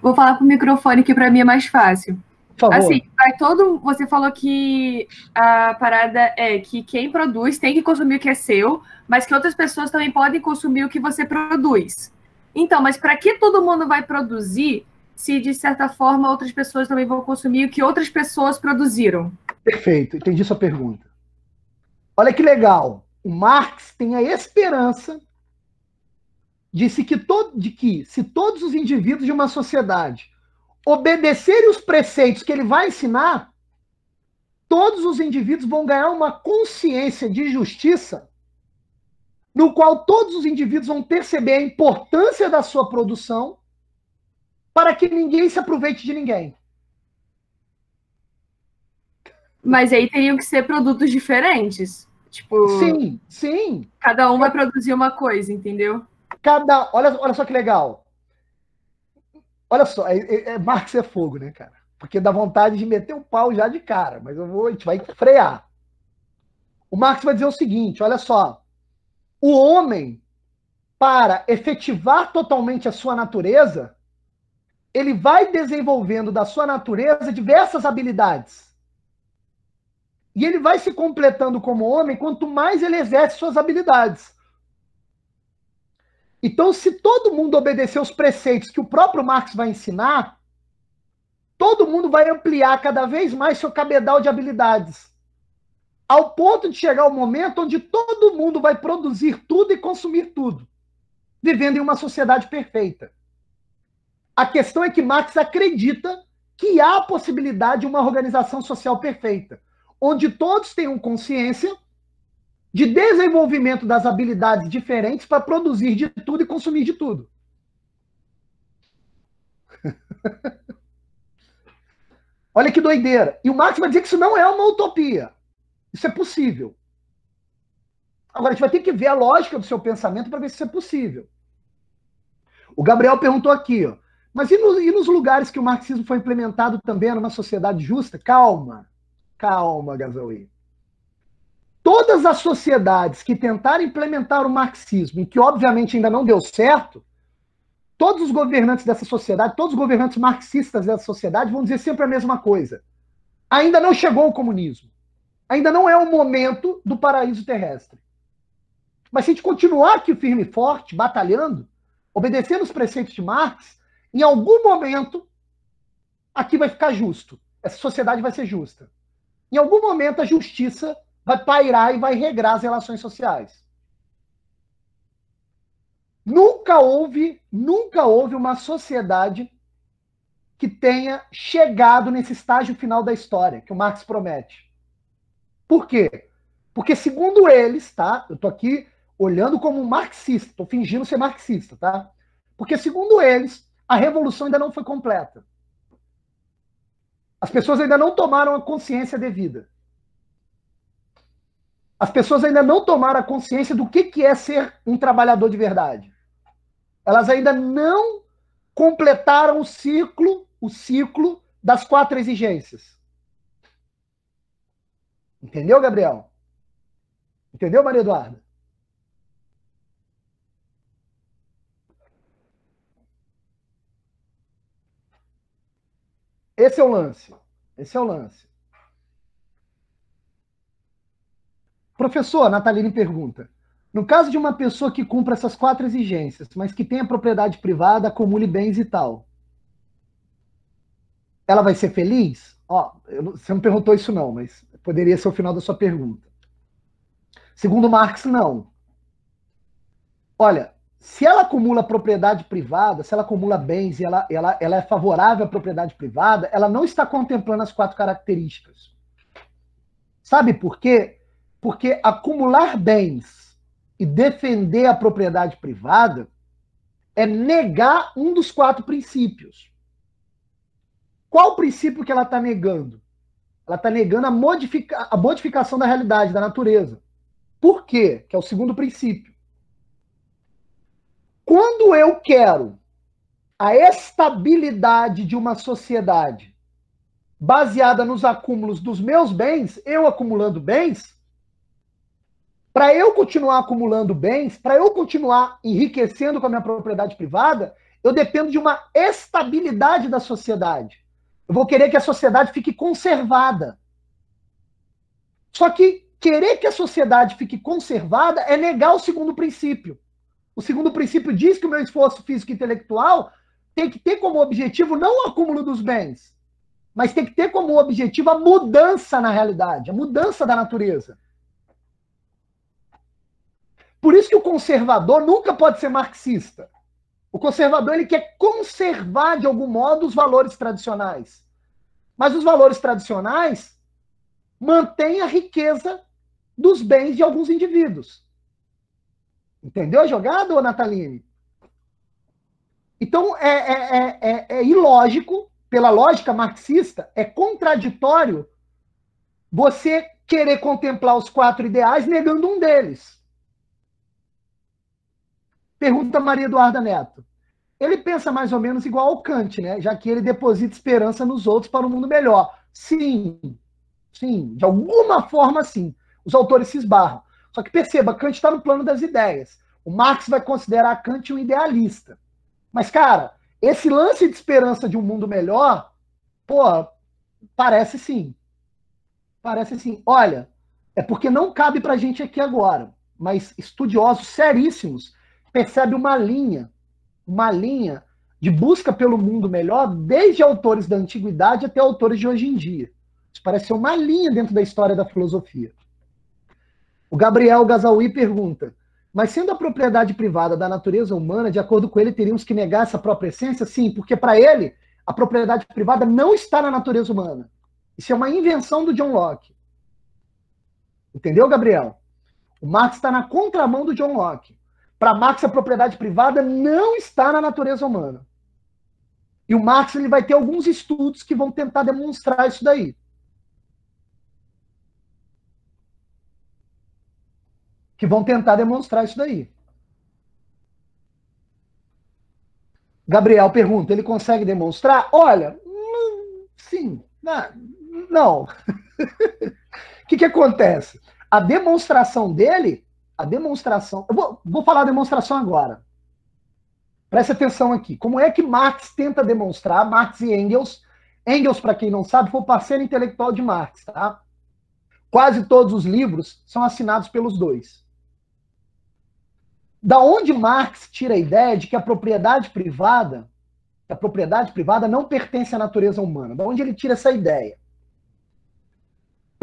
Vou falar com o microfone que para mim é mais fácil. Por favor. Assim, aí todo. Você falou que a parada é que quem produz tem que consumir o que é seu, mas que outras pessoas também podem consumir o que você produz. Então, mas para que todo mundo vai produzir se de certa forma outras pessoas também vão consumir o que outras pessoas produziram? Perfeito, entendi sua pergunta. Olha que legal. O Marx tem a esperança de que, todo, de que se todos os indivíduos de uma sociedade obedecerem os preceitos que ele vai ensinar, todos os indivíduos vão ganhar uma consciência de justiça, no qual todos os indivíduos vão perceber a importância da sua produção para que ninguém se aproveite de ninguém. Mas aí teriam que ser produtos diferentes. Tipo. Sim, sim. Cada um vai produzir uma coisa, entendeu? Cada. Olha, olha só que legal. Olha só, é, é, Marx é fogo, né, cara? Porque dá vontade de meter o um pau já de cara, mas eu vou, a gente vai frear. O Marx vai dizer o seguinte: olha só. O homem, para efetivar totalmente a sua natureza, ele vai desenvolvendo da sua natureza diversas habilidades. E ele vai se completando como homem quanto mais ele exerce suas habilidades. Então, se todo mundo obedecer os preceitos que o próprio Marx vai ensinar, todo mundo vai ampliar cada vez mais seu cabedal de habilidades. Ao ponto de chegar o momento onde todo mundo vai produzir tudo e consumir tudo, vivendo em uma sociedade perfeita. A questão é que Marx acredita que há a possibilidade de uma organização social perfeita, onde todos tenham consciência de desenvolvimento das habilidades diferentes para produzir de tudo e consumir de tudo. Olha que doideira. E o Marx vai dizer que isso não é uma utopia. Isso é possível. Agora, a gente vai ter que ver a lógica do seu pensamento para ver se isso é possível. O Gabriel perguntou aqui, ó, mas e, no, e nos lugares que o marxismo foi implementado também numa sociedade justa? Calma, calma, Gazaui todas as sociedades que tentaram implementar o marxismo, e que obviamente ainda não deu certo, todos os governantes dessa sociedade, todos os governantes marxistas dessa sociedade vão dizer sempre a mesma coisa. Ainda não chegou o comunismo. Ainda não é o momento do paraíso terrestre. Mas se a gente continuar aqui firme e forte, batalhando, obedecendo os preceitos de Marx, em algum momento aqui vai ficar justo. Essa sociedade vai ser justa. Em algum momento a justiça vai pairar e vai regrar as relações sociais. Nunca houve, nunca houve uma sociedade que tenha chegado nesse estágio final da história que o Marx promete. Por quê? Porque segundo eles, tá? Eu tô aqui olhando como um marxista, tô fingindo ser marxista, tá? Porque segundo eles, a revolução ainda não foi completa. As pessoas ainda não tomaram a consciência devida. As pessoas ainda não tomaram consciência do que, que é ser um trabalhador de verdade. Elas ainda não completaram o ciclo, o ciclo das quatro exigências. Entendeu, Gabriel? Entendeu, Maria Eduarda? Esse é o lance. Esse é o lance. Professor, Nataline pergunta. No caso de uma pessoa que cumpra essas quatro exigências, mas que tenha propriedade privada, acumule bens e tal, ela vai ser feliz? Ó, você não perguntou isso não, mas poderia ser o final da sua pergunta. Segundo Marx, não. Olha, se ela acumula propriedade privada, se ela acumula bens e ela, ela, ela é favorável à propriedade privada, ela não está contemplando as quatro características. Sabe por quê? Porque acumular bens e defender a propriedade privada é negar um dos quatro princípios. Qual o princípio que ela está negando? Ela está negando a, modifica a modificação da realidade, da natureza. Por quê? Que é o segundo princípio. Quando eu quero a estabilidade de uma sociedade baseada nos acúmulos dos meus bens, eu acumulando bens, para eu continuar acumulando bens, para eu continuar enriquecendo com a minha propriedade privada, eu dependo de uma estabilidade da sociedade. Eu vou querer que a sociedade fique conservada. Só que querer que a sociedade fique conservada é negar o segundo princípio. O segundo princípio diz que o meu esforço físico e intelectual tem que ter como objetivo não o acúmulo dos bens, mas tem que ter como objetivo a mudança na realidade, a mudança da natureza. Por isso que o conservador nunca pode ser marxista. O conservador ele quer conservar de algum modo os valores tradicionais. Mas os valores tradicionais mantêm a riqueza dos bens de alguns indivíduos. Entendeu a jogada, Nataline? Então, é, é, é, é, ilógico, pela lógica marxista, é contraditório você querer contemplar os quatro ideais negando um deles. Pergunta Maria Eduarda Neto. Ele pensa mais ou menos igual ao Kant, né? Já que ele deposita esperança nos outros para um mundo melhor. Sim, sim, de alguma forma sim. Os autores se esbarram. Só que perceba, Kant está no plano das ideias. O Marx vai considerar Kant um idealista. Mas, cara, esse lance de esperança de um mundo melhor, pô, parece sim. Parece sim. Olha, é porque não cabe para gente aqui agora, mas estudiosos seríssimos percebe uma linha, uma linha de busca pelo mundo melhor, desde autores da antiguidade até autores de hoje em dia. Isso parece ser uma linha dentro da história da filosofia. O Gabriel Gazaui pergunta: mas sendo a propriedade privada da natureza humana, de acordo com ele, teríamos que negar essa própria essência? Sim, porque para ele, a propriedade privada não está na natureza humana. Isso é uma invenção do John Locke. Entendeu, Gabriel? O Marx está na contramão do John Locke. Para Marx, a propriedade privada não está na natureza humana. E o Marx ele vai ter alguns estudos que vão tentar demonstrar isso daí. Que vão tentar demonstrar isso daí. Gabriel pergunta: ele consegue demonstrar? Olha, hum, sim, ah, não. O que, que acontece? A demonstração dele a demonstração. Eu vou, vou falar a demonstração agora. Preste atenção aqui. Como é que Marx tenta demonstrar, Marx e Engels, Engels, para quem não sabe, foi o parceiro intelectual de Marx, tá? Quase todos os livros são assinados pelos dois. Da onde Marx tira a ideia de que a propriedade privada, a propriedade privada não pertence à natureza humana? Da onde ele tira essa ideia?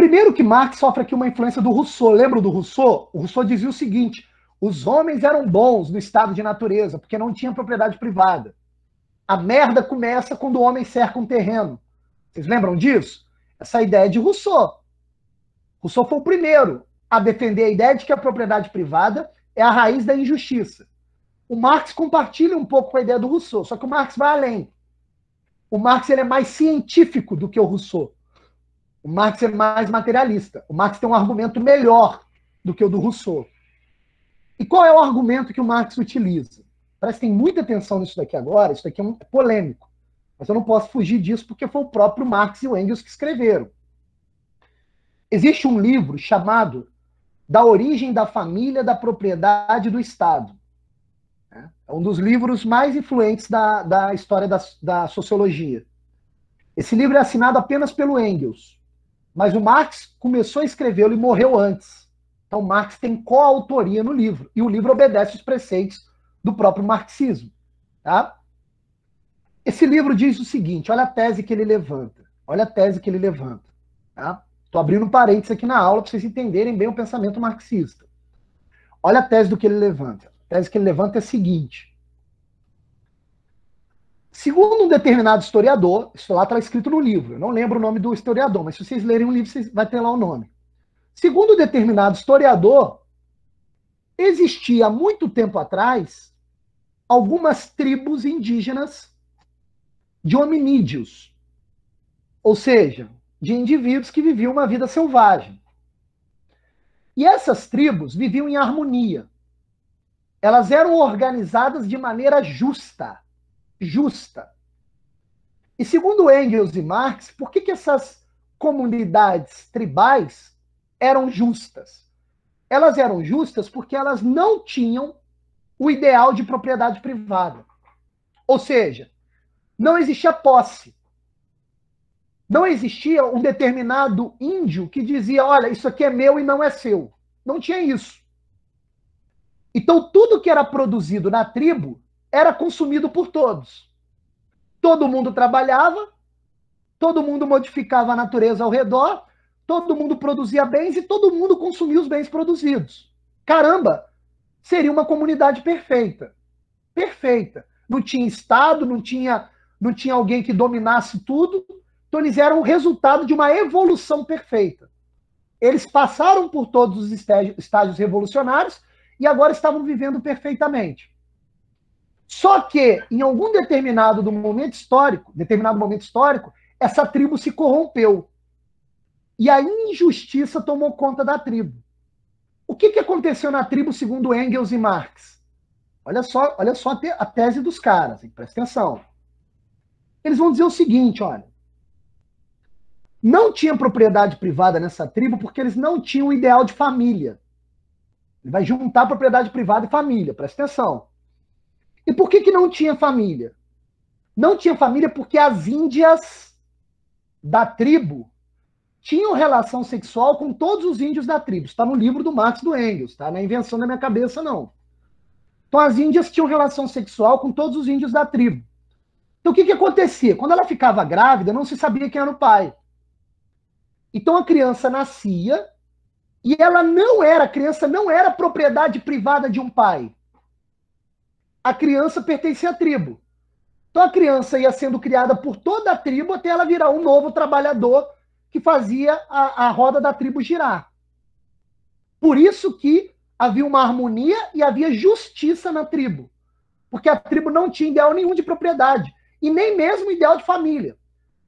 Primeiro que Marx sofre aqui uma influência do Rousseau. Lembra do Rousseau? O Rousseau dizia o seguinte: os homens eram bons no estado de natureza, porque não tinha propriedade privada. A merda começa quando o homem cerca um terreno. Vocês lembram disso? Essa é ideia de Rousseau. Rousseau foi o primeiro a defender a ideia de que a propriedade privada é a raiz da injustiça. O Marx compartilha um pouco com a ideia do Rousseau, só que o Marx vai além. O Marx ele é mais científico do que o Rousseau. O Marx é mais materialista. O Marx tem um argumento melhor do que o do Rousseau. E qual é o argumento que o Marx utiliza? Parece que tem muita atenção nisso daqui agora, isso daqui é um é polêmico. Mas eu não posso fugir disso porque foi o próprio Marx e o Engels que escreveram. Existe um livro chamado Da Origem da Família, da Propriedade e do Estado. É, é um dos livros mais influentes da, da história da, da sociologia. Esse livro é assinado apenas pelo Engels. Mas o Marx começou a escrevê-lo e morreu antes. Então Marx tem coautoria no livro e o livro obedece os preceitos do próprio marxismo, tá? Esse livro diz o seguinte, olha a tese que ele levanta. Olha a tese que ele levanta, tá? Tô abrindo um parênteses aqui na aula para vocês entenderem bem o pensamento marxista. Olha a tese do que ele levanta. A tese que ele levanta é a seguinte: Segundo um determinado historiador, isso lá está escrito no livro, eu não lembro o nome do historiador, mas se vocês lerem o livro, vocês vai ter lá o nome. Segundo um determinado historiador, existia muito tempo atrás algumas tribos indígenas de hominídeos, ou seja, de indivíduos que viviam uma vida selvagem. E essas tribos viviam em harmonia. Elas eram organizadas de maneira justa justa. E segundo Engels e Marx, por que, que essas comunidades tribais eram justas? Elas eram justas porque elas não tinham o ideal de propriedade privada. Ou seja, não existia posse. Não existia um determinado índio que dizia: olha, isso aqui é meu e não é seu. Não tinha isso. Então, tudo que era produzido na tribo era consumido por todos. Todo mundo trabalhava, todo mundo modificava a natureza ao redor, todo mundo produzia bens e todo mundo consumia os bens produzidos. Caramba, seria uma comunidade perfeita. Perfeita. Não tinha Estado, não tinha, não tinha alguém que dominasse tudo. Então, eles eram o resultado de uma evolução perfeita. Eles passaram por todos os estágios revolucionários e agora estavam vivendo perfeitamente. Só que, em algum determinado do momento histórico, determinado momento histórico, essa tribo se corrompeu. E a injustiça tomou conta da tribo. O que, que aconteceu na tribo segundo Engels e Marx? Olha só, olha só a tese dos caras, hein? presta atenção. Eles vão dizer o seguinte, olha. Não tinha propriedade privada nessa tribo porque eles não tinham o ideal de família. Ele vai juntar propriedade privada e família, presta atenção. E por que, que não tinha família? Não tinha família porque as índias da tribo tinham relação sexual com todos os índios da tribo. Está no livro do Marx do Engels, tá? na é invenção da minha cabeça, não. Então as índias tinham relação sexual com todos os índios da tribo. Então o que, que acontecia? Quando ela ficava grávida, não se sabia quem era o pai. Então a criança nascia e ela não era, a criança não era propriedade privada de um pai a criança pertencia à tribo. Então a criança ia sendo criada por toda a tribo até ela virar um novo trabalhador que fazia a, a roda da tribo girar. Por isso que havia uma harmonia e havia justiça na tribo. Porque a tribo não tinha ideal nenhum de propriedade e nem mesmo ideal de família.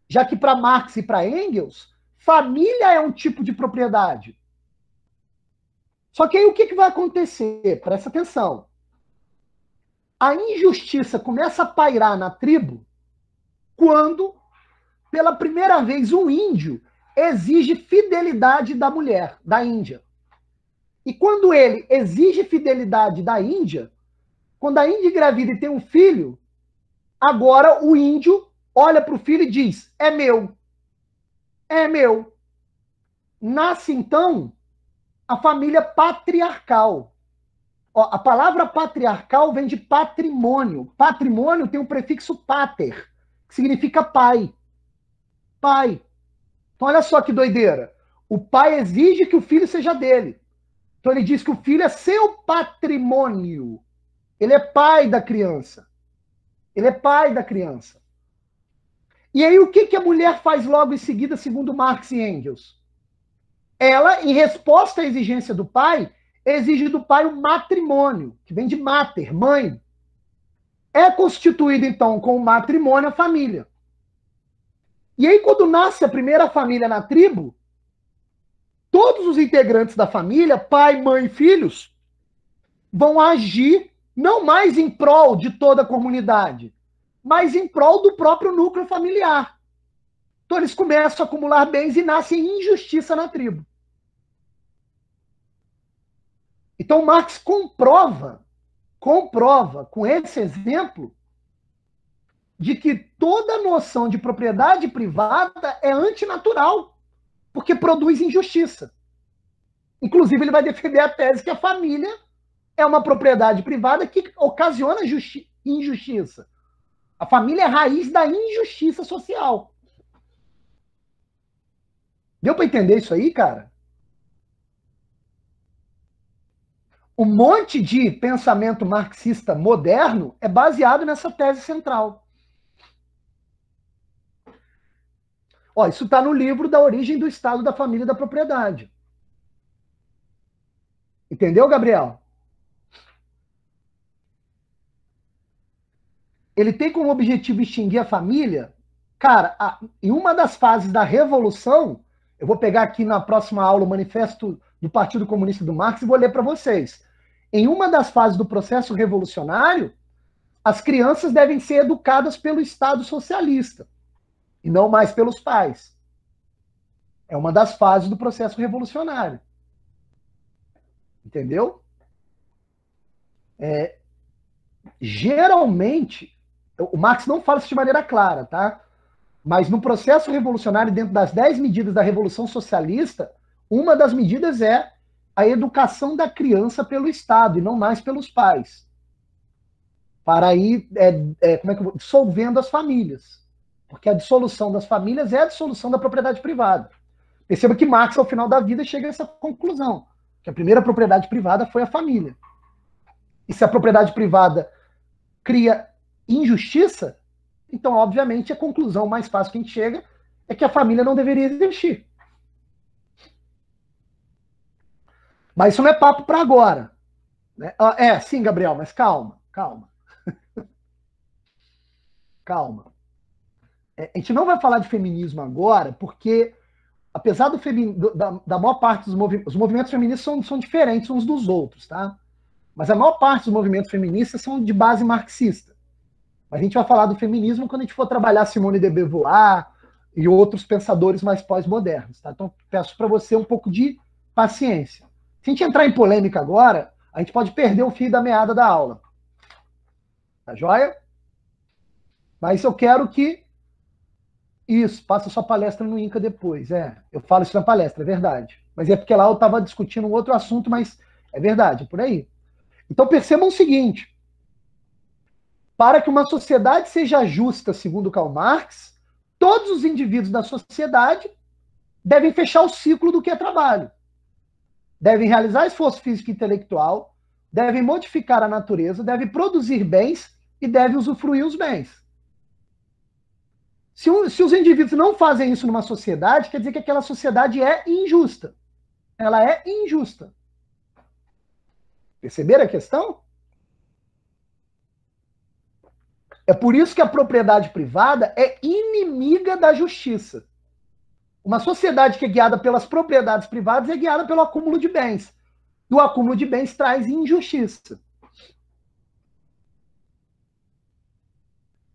Já que para Marx e para Engels, família é um tipo de propriedade. Só que aí o que, que vai acontecer? Presta atenção a injustiça começa a pairar na tribo quando, pela primeira vez, um índio exige fidelidade da mulher, da Índia. E quando ele exige fidelidade da Índia, quando a Índia engravida e tem um filho, agora o índio olha para o filho e diz: é meu. É meu. Nasce então a família patriarcal. Ó, a palavra patriarcal vem de patrimônio. Patrimônio tem o um prefixo pater, que significa pai. Pai. Então, olha só que doideira. O pai exige que o filho seja dele. Então, ele diz que o filho é seu patrimônio. Ele é pai da criança. Ele é pai da criança. E aí, o que, que a mulher faz logo em seguida, segundo Marx e Engels? Ela, em resposta à exigência do pai, exige do pai o um matrimônio, que vem de mater, mãe. É constituído então, com o matrimônio, a família. E aí, quando nasce a primeira família na tribo, todos os integrantes da família, pai, mãe e filhos, vão agir não mais em prol de toda a comunidade, mas em prol do próprio núcleo familiar. Então, eles começam a acumular bens e nascem injustiça na tribo. Então Marx comprova, comprova com esse exemplo de que toda noção de propriedade privada é antinatural, porque produz injustiça. Inclusive ele vai defender a tese que a família é uma propriedade privada que ocasiona injustiça. A família é a raiz da injustiça social. Deu para entender isso aí, cara? um monte de pensamento marxista moderno é baseado nessa tese central. Ó, isso está no livro da origem do Estado, da família e da propriedade. Entendeu, Gabriel? Ele tem como objetivo extinguir a família. Cara, a, em uma das fases da revolução, eu vou pegar aqui na próxima aula o manifesto do Partido Comunista do Marx e vou ler para vocês. Em uma das fases do processo revolucionário, as crianças devem ser educadas pelo Estado socialista e não mais pelos pais. É uma das fases do processo revolucionário. Entendeu? É, geralmente, o Marx não fala isso de maneira clara, tá? Mas no processo revolucionário, dentro das dez medidas da Revolução Socialista, uma das medidas é a educação da criança pelo Estado e não mais pelos pais. Para ir é, é, como é que vou, dissolvendo as famílias. Porque a dissolução das famílias é a dissolução da propriedade privada. Perceba que Marx, ao final da vida, chega a essa conclusão: que a primeira propriedade privada foi a família. E se a propriedade privada cria injustiça, então, obviamente, a conclusão mais fácil que a gente chega é que a família não deveria existir. Mas isso não é papo para agora. Né? Ah, é, sim, Gabriel, mas calma, calma. calma. É, a gente não vai falar de feminismo agora, porque apesar do femi do, da, da, maior parte dos movimentos, os movimentos feministas são, são diferentes uns dos outros, tá? Mas a maior parte dos movimentos feministas são de base marxista. A gente vai falar do feminismo quando a gente for trabalhar Simone de Beauvoir e outros pensadores mais pós-modernos. Tá? Então, peço para você um pouco de paciência. Se a gente entrar em polêmica agora, a gente pode perder o fio da meada da aula. Tá joia? Mas eu quero que. Isso, passa sua palestra no INCA depois. É, eu falo isso na palestra, é verdade. Mas é porque lá eu estava discutindo um outro assunto, mas é verdade, é por aí. Então percebam o seguinte: para que uma sociedade seja justa, segundo Karl Marx, todos os indivíduos da sociedade devem fechar o ciclo do que é trabalho. Devem realizar esforço físico e intelectual, devem modificar a natureza, devem produzir bens e devem usufruir os bens. Se, se os indivíduos não fazem isso numa sociedade, quer dizer que aquela sociedade é injusta. Ela é injusta. Perceberam a questão? É por isso que a propriedade privada é inimiga da justiça. Uma sociedade que é guiada pelas propriedades privadas é guiada pelo acúmulo de bens. E o acúmulo de bens traz injustiça.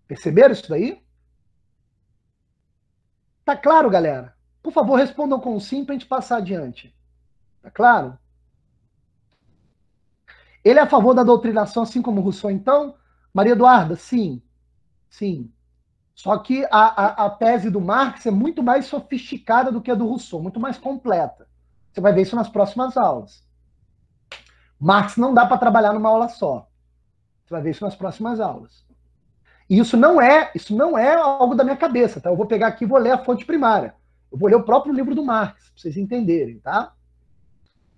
Perceberam isso daí? Tá claro, galera? Por favor, respondam com sim para a gente passar adiante. Tá claro? Ele é a favor da doutrinação, assim como Rousseau, então? Maria Eduarda, sim, sim. Só que a, a, a, tese do Marx é muito mais sofisticada do que a do Rousseau, muito mais completa. Você vai ver isso nas próximas aulas. Marx não dá para trabalhar numa aula só. Você vai ver isso nas próximas aulas. E isso não é, isso não é algo da minha cabeça, tá? Eu vou pegar aqui e vou ler a fonte primária. Eu vou ler o próprio livro do Marx, para vocês entenderem, tá?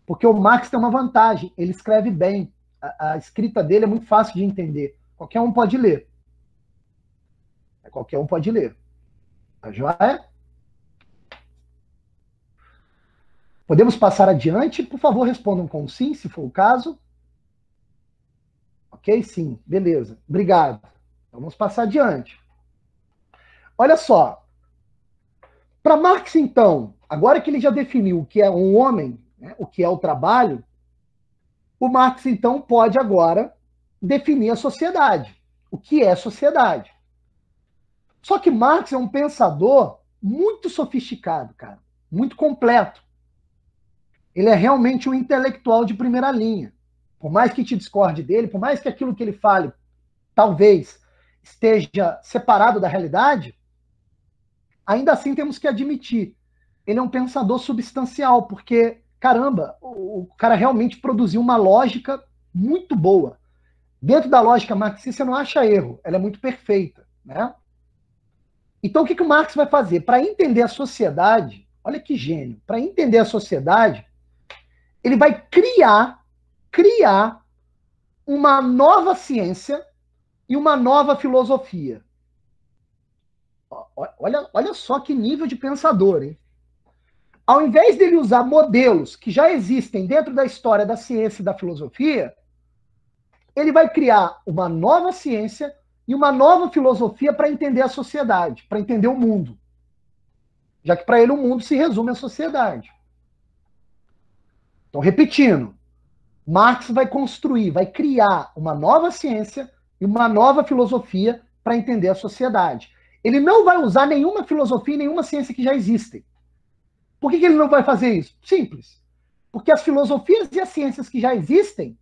Porque o Marx tem uma vantagem, ele escreve bem. A, a escrita dele é muito fácil de entender. Qualquer um pode ler. Qualquer um pode ler. Tá joia? Podemos passar adiante? Por favor, respondam com sim, se for o caso. Ok? Sim. Beleza. Obrigado. Então, vamos passar adiante. Olha só. Para Marx, então, agora que ele já definiu o que é um homem, né, o que é o trabalho, o Marx, então, pode agora definir a sociedade, o que é sociedade. Só que Marx é um pensador muito sofisticado, cara, muito completo. Ele é realmente um intelectual de primeira linha. Por mais que te discorde dele, por mais que aquilo que ele fale talvez esteja separado da realidade, ainda assim temos que admitir, ele é um pensador substancial, porque caramba, o, cara realmente produziu uma lógica muito boa. Dentro da lógica marxista, não acha erro, ela é muito perfeita. Né? Então, o que, que o Marx vai fazer? Para entender a sociedade, olha que gênio, para entender a sociedade, ele vai criar, criar uma nova ciência e uma nova filosofia. Olha, olha só que nível de pensador, hein? Ao invés dele usar modelos que já existem dentro da história da ciência e da filosofia, ele vai criar uma nova ciência e uma nova filosofia para entender a sociedade, para entender o mundo. Já que para ele o mundo se resume à sociedade. Então, repetindo, Marx vai construir, vai criar uma nova ciência e uma nova filosofia para entender a sociedade. Ele não vai usar nenhuma filosofia e nenhuma ciência que já existem. Por que, que ele não vai fazer isso? Simples. Porque as filosofias e as ciências que já existem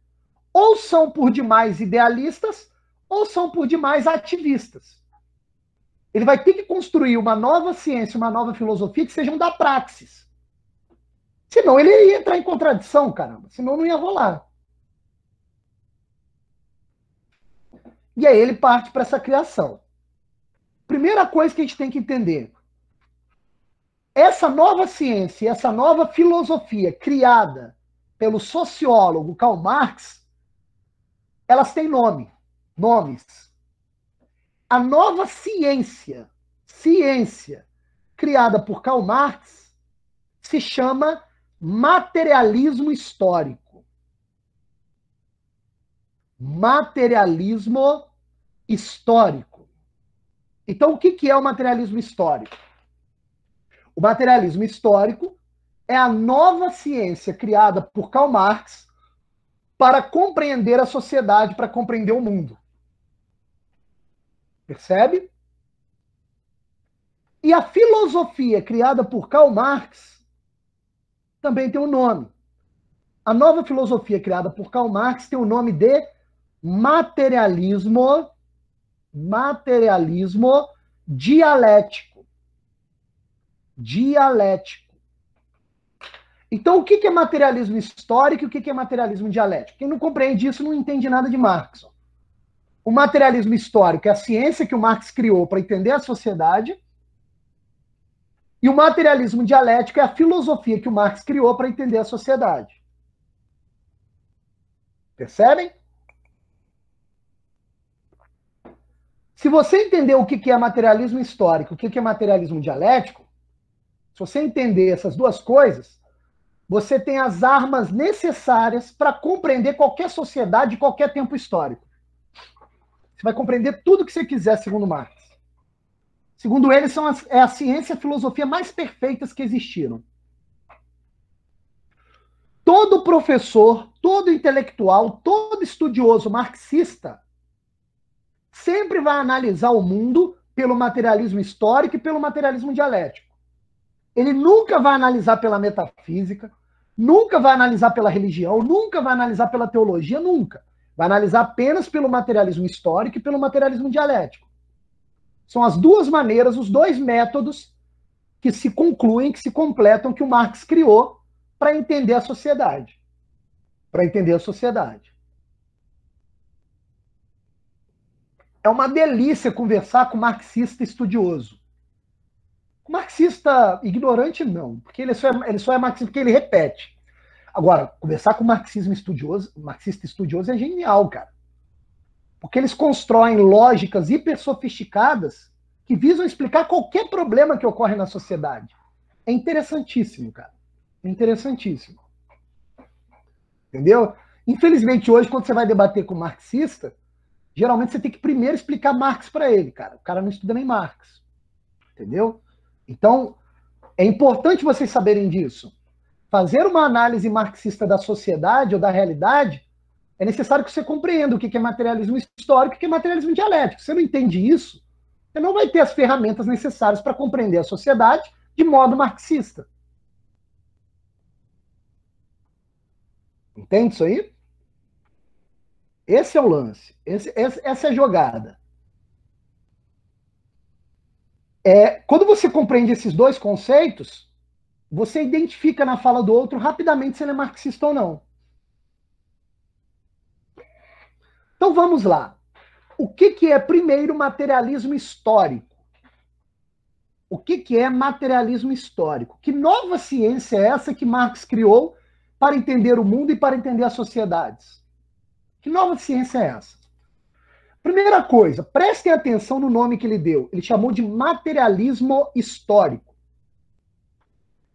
ou são por demais idealistas ou são por demais ativistas. Ele vai ter que construir uma nova ciência, uma nova filosofia que sejam da praxis. Senão ele ia entrar em contradição, caramba. Senão não ia rolar. E aí ele parte para essa criação. Primeira coisa que a gente tem que entender: essa nova ciência, essa nova filosofia criada pelo sociólogo Karl Marx, elas têm nome, nomes. A nova ciência, ciência criada por Karl Marx, se chama materialismo histórico. Materialismo histórico. Então, o que é o materialismo histórico? O materialismo histórico é a nova ciência criada por Karl Marx para compreender a sociedade, para compreender o mundo. Percebe? E a filosofia criada por Karl Marx também tem um nome. A nova filosofia criada por Karl Marx tem o nome de materialismo, materialismo dialético. Dialético. Então, o que é materialismo histórico e o que é materialismo dialético? Quem não compreende isso não entende nada de Marx. O materialismo histórico é a ciência que o Marx criou para entender a sociedade, e o materialismo dialético é a filosofia que o Marx criou para entender a sociedade. Percebem? Se você entender o que é materialismo histórico, o que é materialismo dialético, se você entender essas duas coisas, você tem as armas necessárias para compreender qualquer sociedade, qualquer tempo histórico. Você vai compreender tudo que você quiser, segundo Marx. Segundo ele, são as, é a ciência e a filosofia mais perfeitas que existiram. Todo professor, todo intelectual, todo estudioso marxista sempre vai analisar o mundo pelo materialismo histórico e pelo materialismo dialético. Ele nunca vai analisar pela metafísica, nunca vai analisar pela religião, nunca vai analisar pela teologia, nunca. Vai analisar apenas pelo materialismo histórico e pelo materialismo dialético. São as duas maneiras, os dois métodos que se concluem, que se completam, que o Marx criou para entender a sociedade. Para entender a sociedade. É uma delícia conversar com um marxista estudioso. Marxista ignorante, não, porque ele só é, ele só é marxista porque ele repete. Agora, conversar com marxismo estudioso, marxista estudioso é genial, cara. Porque eles constroem lógicas hiper sofisticadas que visam explicar qualquer problema que ocorre na sociedade. É interessantíssimo, cara. É interessantíssimo. Entendeu? Infelizmente, hoje, quando você vai debater com marxista, geralmente você tem que primeiro explicar Marx para ele, cara. O cara não estuda nem Marx. Entendeu? Então, é importante vocês saberem disso. Fazer uma análise marxista da sociedade ou da realidade é necessário que você compreenda o que é materialismo histórico e o que é materialismo dialético. Se você não entende isso, você não vai ter as ferramentas necessárias para compreender a sociedade de modo marxista. Entende isso aí? Esse é o lance. Esse, essa é a jogada. É, quando você compreende esses dois conceitos, você identifica na fala do outro rapidamente se ele é marxista ou não. Então vamos lá. O que, que é primeiro materialismo histórico? O que, que é materialismo histórico? Que nova ciência é essa que Marx criou para entender o mundo e para entender as sociedades? Que nova ciência é essa? Primeira coisa, prestem atenção no nome que ele deu. Ele chamou de materialismo histórico.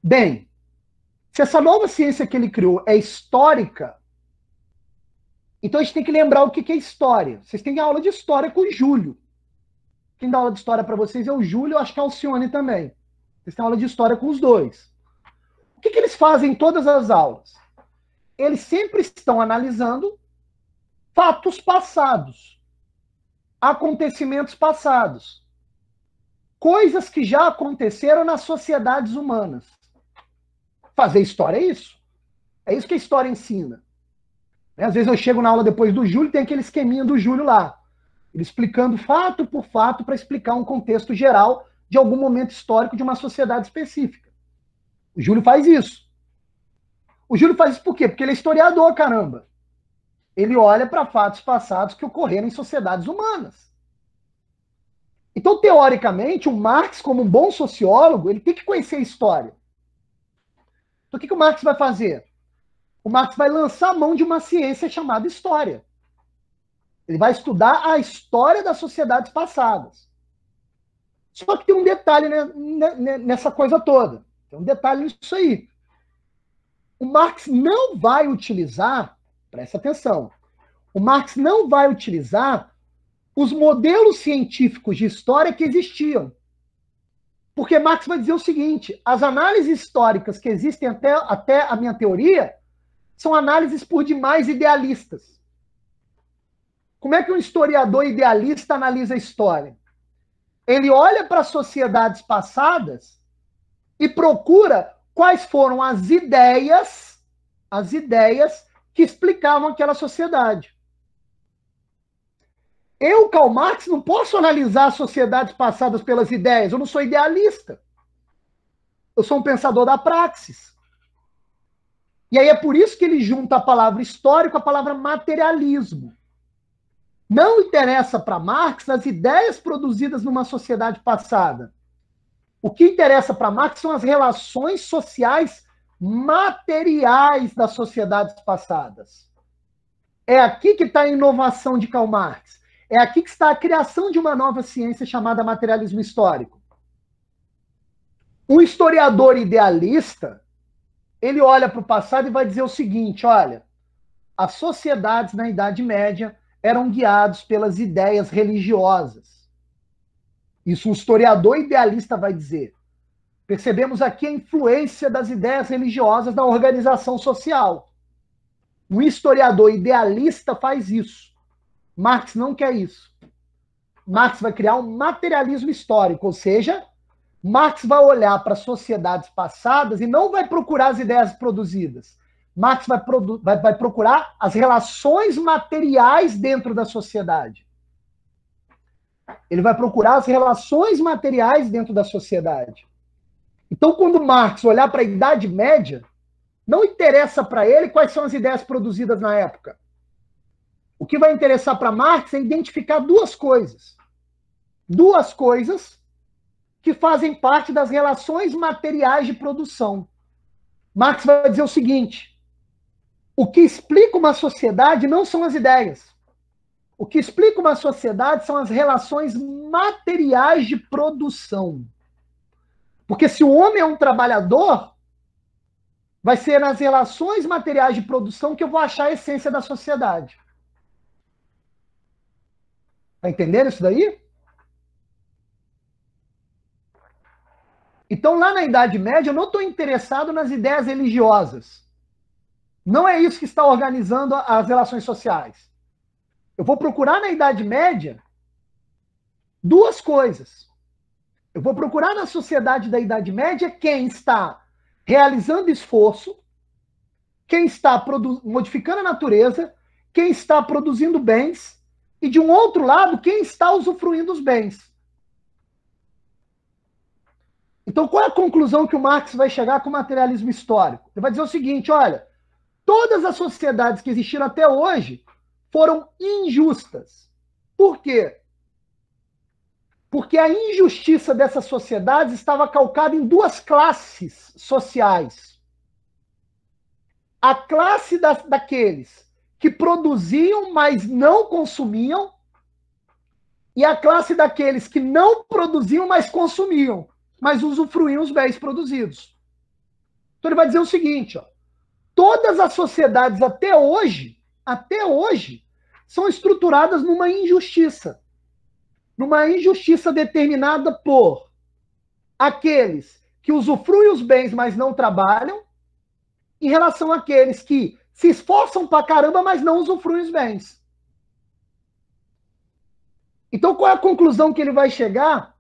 Bem, se essa nova ciência que ele criou é histórica, então a gente tem que lembrar o que é história. Vocês têm aula de história com o Júlio. Quem dá aula de história para vocês é o Júlio, eu acho que é o Alcione também. Vocês têm aula de história com os dois. O que, que eles fazem em todas as aulas? Eles sempre estão analisando fatos passados acontecimentos passados, coisas que já aconteceram nas sociedades humanas. Fazer história é isso. É isso que a história ensina. Né, às vezes eu chego na aula depois do Júlio, tem aquele esqueminha do Júlio lá, ele explicando fato por fato para explicar um contexto geral de algum momento histórico de uma sociedade específica. O Júlio faz isso. O Júlio faz isso por quê? Porque ele é historiador, caramba. Ele olha para fatos passados que ocorreram em sociedades humanas. Então, teoricamente, o Marx, como um bom sociólogo, ele tem que conhecer a história. Então, o que, que o Marx vai fazer? O Marx vai lançar a mão de uma ciência chamada história. Ele vai estudar a história das sociedades passadas. Só que tem um detalhe né, né, né, nessa coisa toda. Tem um detalhe nisso aí. O Marx não vai utilizar Presta atenção. O Marx não vai utilizar os modelos científicos de história que existiam. Porque Marx vai dizer o seguinte: as análises históricas que existem até, até a minha teoria são análises por demais idealistas. Como é que um historiador idealista analisa a história? Ele olha para sociedades passadas e procura quais foram as ideias, as ideias que explicavam aquela sociedade. Eu, Karl Marx, não posso analisar sociedades passadas pelas ideias, eu não sou idealista. Eu sou um pensador da praxis. E aí é por isso que ele junta a palavra histórico à palavra materialismo. Não interessa para Marx as ideias produzidas numa sociedade passada. O que interessa para Marx são as relações sociais materiais das sociedades passadas. É aqui que está a inovação de Karl Marx. É aqui que está a criação de uma nova ciência chamada materialismo histórico. Um historiador idealista, ele olha para o passado e vai dizer o seguinte: olha, as sociedades na Idade Média eram guiadas pelas ideias religiosas. Isso um historiador idealista vai dizer. Percebemos aqui a influência das ideias religiosas na organização social. Um historiador idealista faz isso. Marx não quer isso. Marx vai criar um materialismo histórico, ou seja, Marx vai olhar para sociedades passadas e não vai procurar as ideias produzidas. Marx vai, produ vai, vai procurar as relações materiais dentro da sociedade. Ele vai procurar as relações materiais dentro da sociedade. Então, quando Marx olhar para a Idade Média, não interessa para ele quais são as ideias produzidas na época. O que vai interessar para Marx é identificar duas coisas. Duas coisas que fazem parte das relações materiais de produção. Marx vai dizer o seguinte: o que explica uma sociedade não são as ideias. O que explica uma sociedade são as relações materiais de produção. Porque se o homem é um trabalhador, vai ser nas relações materiais de produção que eu vou achar a essência da sociedade. Tá entendendo isso daí? Então, lá na Idade Média, eu não estou interessado nas ideias religiosas. Não é isso que está organizando as relações sociais. Eu vou procurar na Idade Média duas coisas. Eu vou procurar na sociedade da Idade Média quem está realizando esforço, quem está modificando a natureza, quem está produzindo bens e, de um outro lado, quem está usufruindo os bens. Então, qual é a conclusão que o Marx vai chegar com o materialismo histórico? Ele vai dizer o seguinte: olha, todas as sociedades que existiram até hoje foram injustas. Por quê? Porque a injustiça dessas sociedades estava calcada em duas classes sociais. A classe da, daqueles que produziam, mas não consumiam, e a classe daqueles que não produziam, mas consumiam, mas usufruíam os bens produzidos. Então ele vai dizer o seguinte, ó, todas as sociedades até hoje, até hoje, são estruturadas numa injustiça numa injustiça determinada por aqueles que usufruem os bens, mas não trabalham, em relação àqueles que se esforçam pra caramba, mas não usufruem os bens. Então, qual é a conclusão que ele vai chegar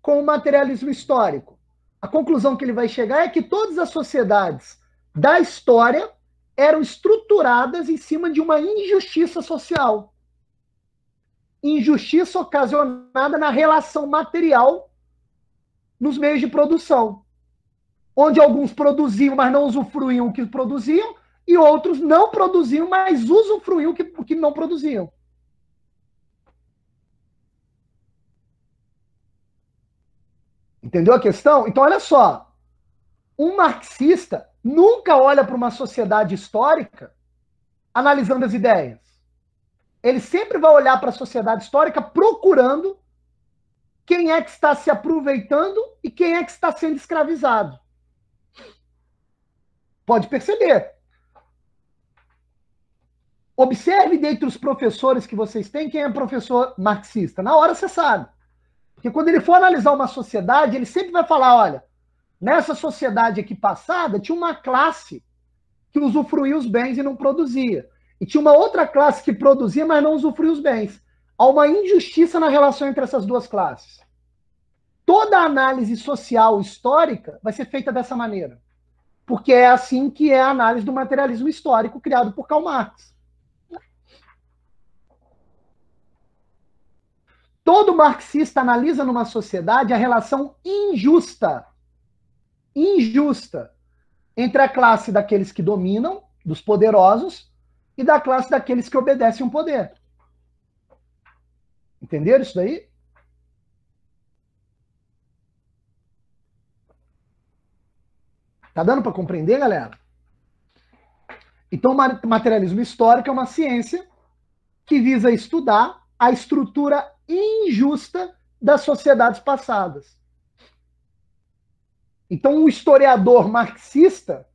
com o materialismo histórico? A conclusão que ele vai chegar é que todas as sociedades da história eram estruturadas em cima de uma injustiça social injustiça ocasionada na relação material nos meios de produção, onde alguns produziam, mas não usufruíam o que produziam, e outros não produziam, mas usufruíam o que, o que não produziam. Entendeu a questão? Então, olha só. Um marxista nunca olha para uma sociedade histórica analisando as ideias ele sempre vai olhar para a sociedade histórica procurando quem é que está se aproveitando e quem é que está sendo escravizado. Pode perceber. Observe dentre os professores que vocês têm quem é professor marxista. Na hora você sabe. Porque quando ele for analisar uma sociedade, ele sempre vai falar: olha, nessa sociedade aqui passada, tinha uma classe que usufruía os bens e não produzia. E tinha uma outra classe que produzia, mas não usufruía os bens. Há uma injustiça na relação entre essas duas classes. Toda análise social histórica vai ser feita dessa maneira. Porque é assim que é a análise do materialismo histórico criado por Karl Marx. Todo marxista analisa numa sociedade a relação injusta, injusta, entre a classe daqueles que dominam, dos poderosos, e da classe daqueles que obedecem um poder. Entenderam isso daí? Tá dando para compreender, galera? Então, materialismo histórico é uma ciência que visa estudar a estrutura injusta das sociedades passadas. Então, um historiador marxista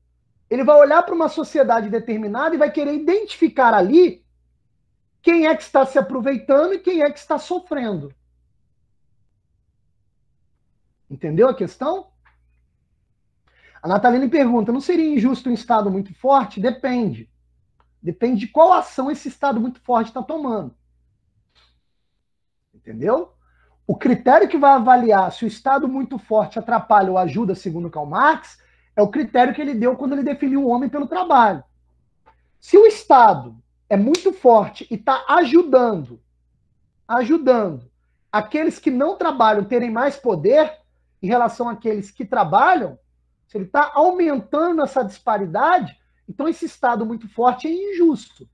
ele vai olhar para uma sociedade determinada e vai querer identificar ali quem é que está se aproveitando e quem é que está sofrendo. Entendeu a questão? A Natalina pergunta: não seria injusto um Estado muito forte? Depende. Depende de qual ação esse Estado muito forte está tomando. Entendeu? O critério que vai avaliar se o Estado muito forte atrapalha ou ajuda, segundo Karl Marx, é o critério que ele deu quando ele definiu o homem pelo trabalho. Se o Estado é muito forte e está ajudando, ajudando aqueles que não trabalham terem mais poder em relação àqueles que trabalham, se ele está aumentando essa disparidade, então esse Estado muito forte é injusto.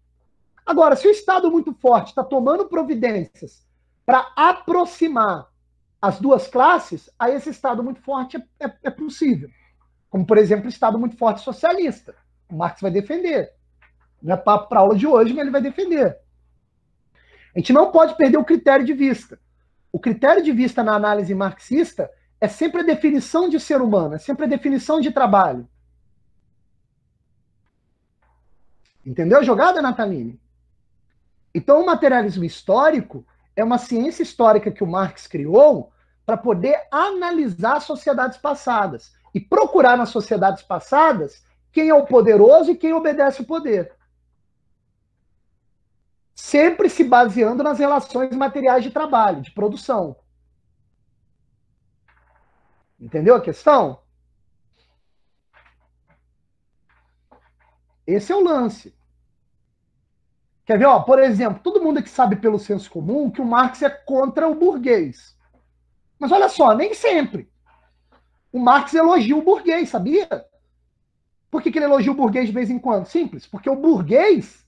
Agora, se o Estado muito forte está tomando providências para aproximar as duas classes, aí esse Estado muito forte é, é, é possível. Como, por exemplo, o Estado muito forte socialista. O Marx vai defender. Não é papo para aula de hoje, mas ele vai defender. A gente não pode perder o critério de vista. O critério de vista na análise marxista é sempre a definição de ser humano, é sempre a definição de trabalho. Entendeu a jogada, Nataline? Então, o materialismo histórico é uma ciência histórica que o Marx criou para poder analisar sociedades passadas e procurar nas sociedades passadas quem é o poderoso e quem obedece o poder. Sempre se baseando nas relações materiais de trabalho, de produção. Entendeu a questão? Esse é o lance. Quer ver, ó, por exemplo, todo mundo que sabe pelo senso comum que o Marx é contra o burguês. Mas olha só, nem sempre. O Marx elogia o burguês, sabia? Por que, que ele elogia o burguês de vez em quando? Simples, porque o burguês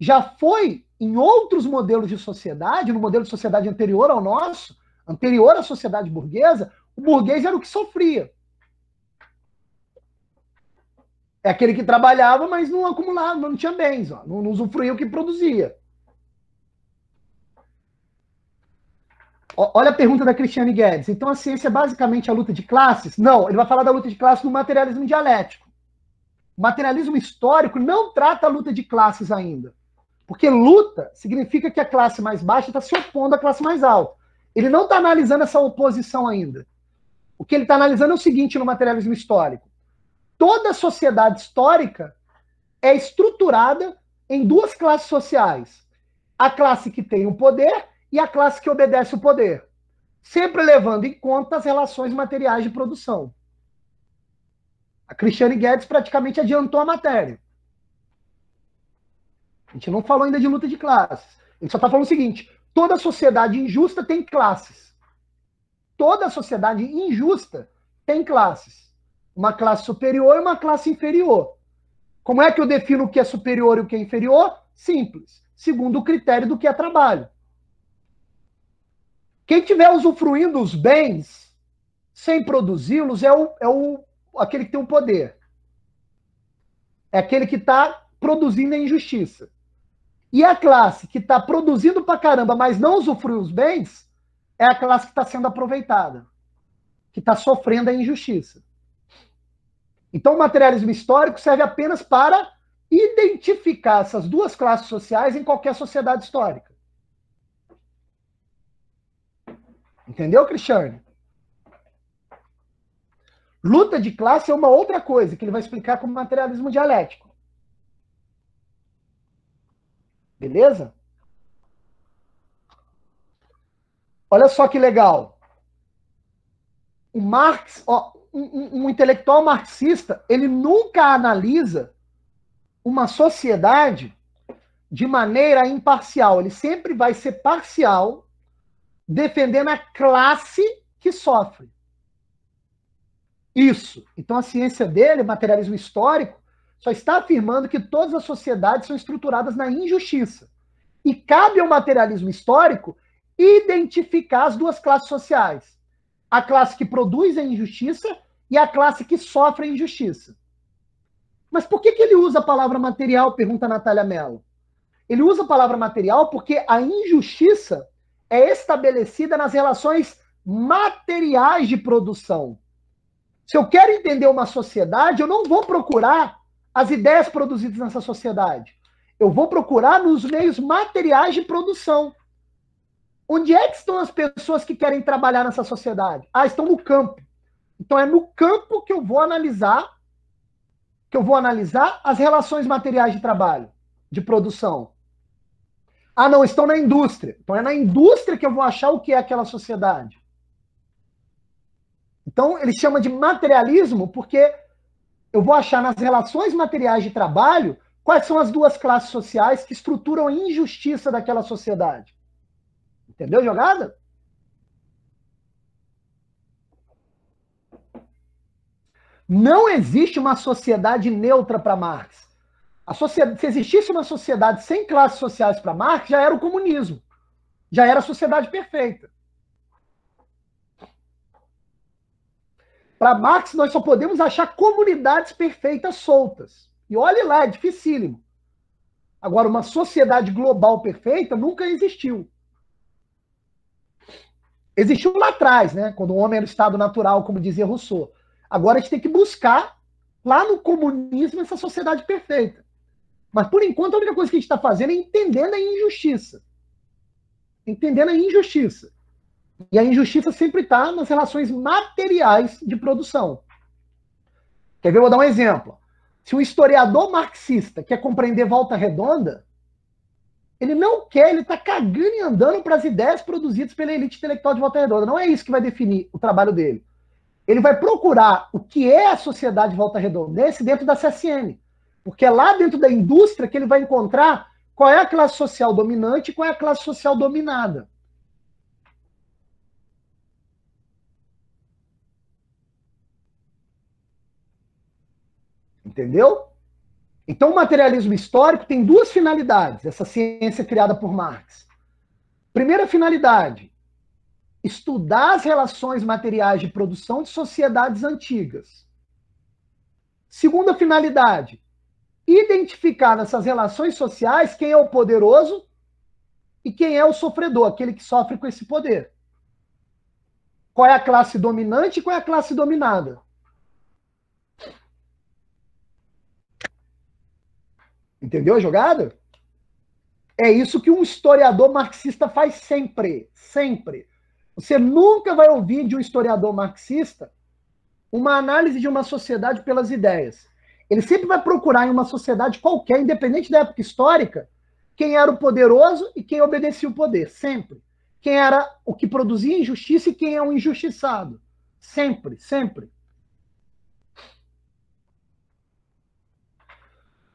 já foi, em outros modelos de sociedade, no modelo de sociedade anterior ao nosso, anterior à sociedade burguesa, o burguês era o que sofria. É aquele que trabalhava, mas não acumulava, não tinha bens, ó, não, não usufruía o que produzia. Olha a pergunta da Cristiane Guedes. Então a ciência é basicamente a luta de classes? Não, ele vai falar da luta de classes no materialismo dialético. O materialismo histórico não trata a luta de classes ainda. Porque luta significa que a classe mais baixa está se opondo à classe mais alta. Ele não está analisando essa oposição ainda. O que ele está analisando é o seguinte no materialismo histórico: toda sociedade histórica é estruturada em duas classes sociais. A classe que tem o poder e a classe que obedece o poder, sempre levando em conta as relações materiais de produção. A Cristiane Guedes praticamente adiantou a matéria. A gente não falou ainda de luta de classes. A gente só está falando o seguinte: toda sociedade injusta tem classes. Toda sociedade injusta tem classes. Uma classe superior e uma classe inferior. Como é que eu defino o que é superior e o que é inferior? Simples. Segundo o critério do que é trabalho. Quem tiver usufruindo os bens sem produzi-los é, o, é o, aquele que tem o poder. É aquele que está produzindo a injustiça. E a classe que está produzindo pra caramba, mas não usufrui os bens, é a classe que está sendo aproveitada, que está sofrendo a injustiça. Então, o materialismo histórico serve apenas para identificar essas duas classes sociais em qualquer sociedade histórica. Entendeu, Cristiane? Luta de classe é uma outra coisa que ele vai explicar como materialismo dialético. Beleza? Olha só que legal. O Marx, ó, um, um, um intelectual marxista, ele nunca analisa uma sociedade de maneira imparcial. Ele sempre vai ser parcial defendendo a classe que sofre. Isso. Então a ciência dele, materialismo histórico, só está afirmando que todas as sociedades são estruturadas na injustiça. E cabe ao materialismo histórico identificar as duas classes sociais: a classe que produz a injustiça e a classe que sofre a injustiça. Mas por que, que ele usa a palavra material? Pergunta a Natália Mello. Ele usa a palavra material porque a injustiça é estabelecida nas relações materiais de produção. Se eu quero entender uma sociedade, eu não vou procurar as ideias produzidas nessa sociedade. Eu vou procurar nos meios materiais de produção. Onde é que estão as pessoas que querem trabalhar nessa sociedade? Ah, estão no campo. Então é no campo que eu vou analisar que eu vou analisar as relações materiais de trabalho, de produção. Ah, não, estão na indústria. Então é na indústria que eu vou achar o que é aquela sociedade. Então ele chama de materialismo porque eu vou achar nas relações materiais de trabalho quais são as duas classes sociais que estruturam a injustiça daquela sociedade. Entendeu, jogada? Não existe uma sociedade neutra para Marx se existisse uma sociedade sem classes sociais para Marx, já era o comunismo. Já era a sociedade perfeita. Para Marx, nós só podemos achar comunidades perfeitas soltas. E olhe lá, é dificílimo. Agora, uma sociedade global perfeita nunca existiu. Existiu lá atrás, né? quando o homem era o estado natural, como dizia Rousseau. Agora a gente tem que buscar lá no comunismo essa sociedade perfeita. Mas, por enquanto, a única coisa que a gente está fazendo é entendendo a injustiça. Entendendo a injustiça. E a injustiça sempre está nas relações materiais de produção. Quer ver? Eu vou dar um exemplo. Se um historiador marxista quer compreender volta redonda, ele não quer, ele está cagando e andando para as ideias produzidas pela elite intelectual de volta redonda. Não é isso que vai definir o trabalho dele. Ele vai procurar o que é a sociedade de volta redondense dentro da CSN. Porque é lá dentro da indústria que ele vai encontrar qual é a classe social dominante e qual é a classe social dominada. Entendeu? Então, o materialismo histórico tem duas finalidades, essa ciência criada por Marx. Primeira finalidade, estudar as relações materiais de produção de sociedades antigas. Segunda finalidade, identificar nessas relações sociais quem é o poderoso e quem é o sofredor, aquele que sofre com esse poder. Qual é a classe dominante e qual é a classe dominada? Entendeu a jogada? É isso que um historiador marxista faz sempre, sempre. Você nunca vai ouvir de um historiador marxista uma análise de uma sociedade pelas ideias. Ele sempre vai procurar em uma sociedade qualquer, independente da época histórica, quem era o poderoso e quem obedecia o poder, sempre. Quem era o que produzia injustiça e quem é o injustiçado. Sempre, sempre.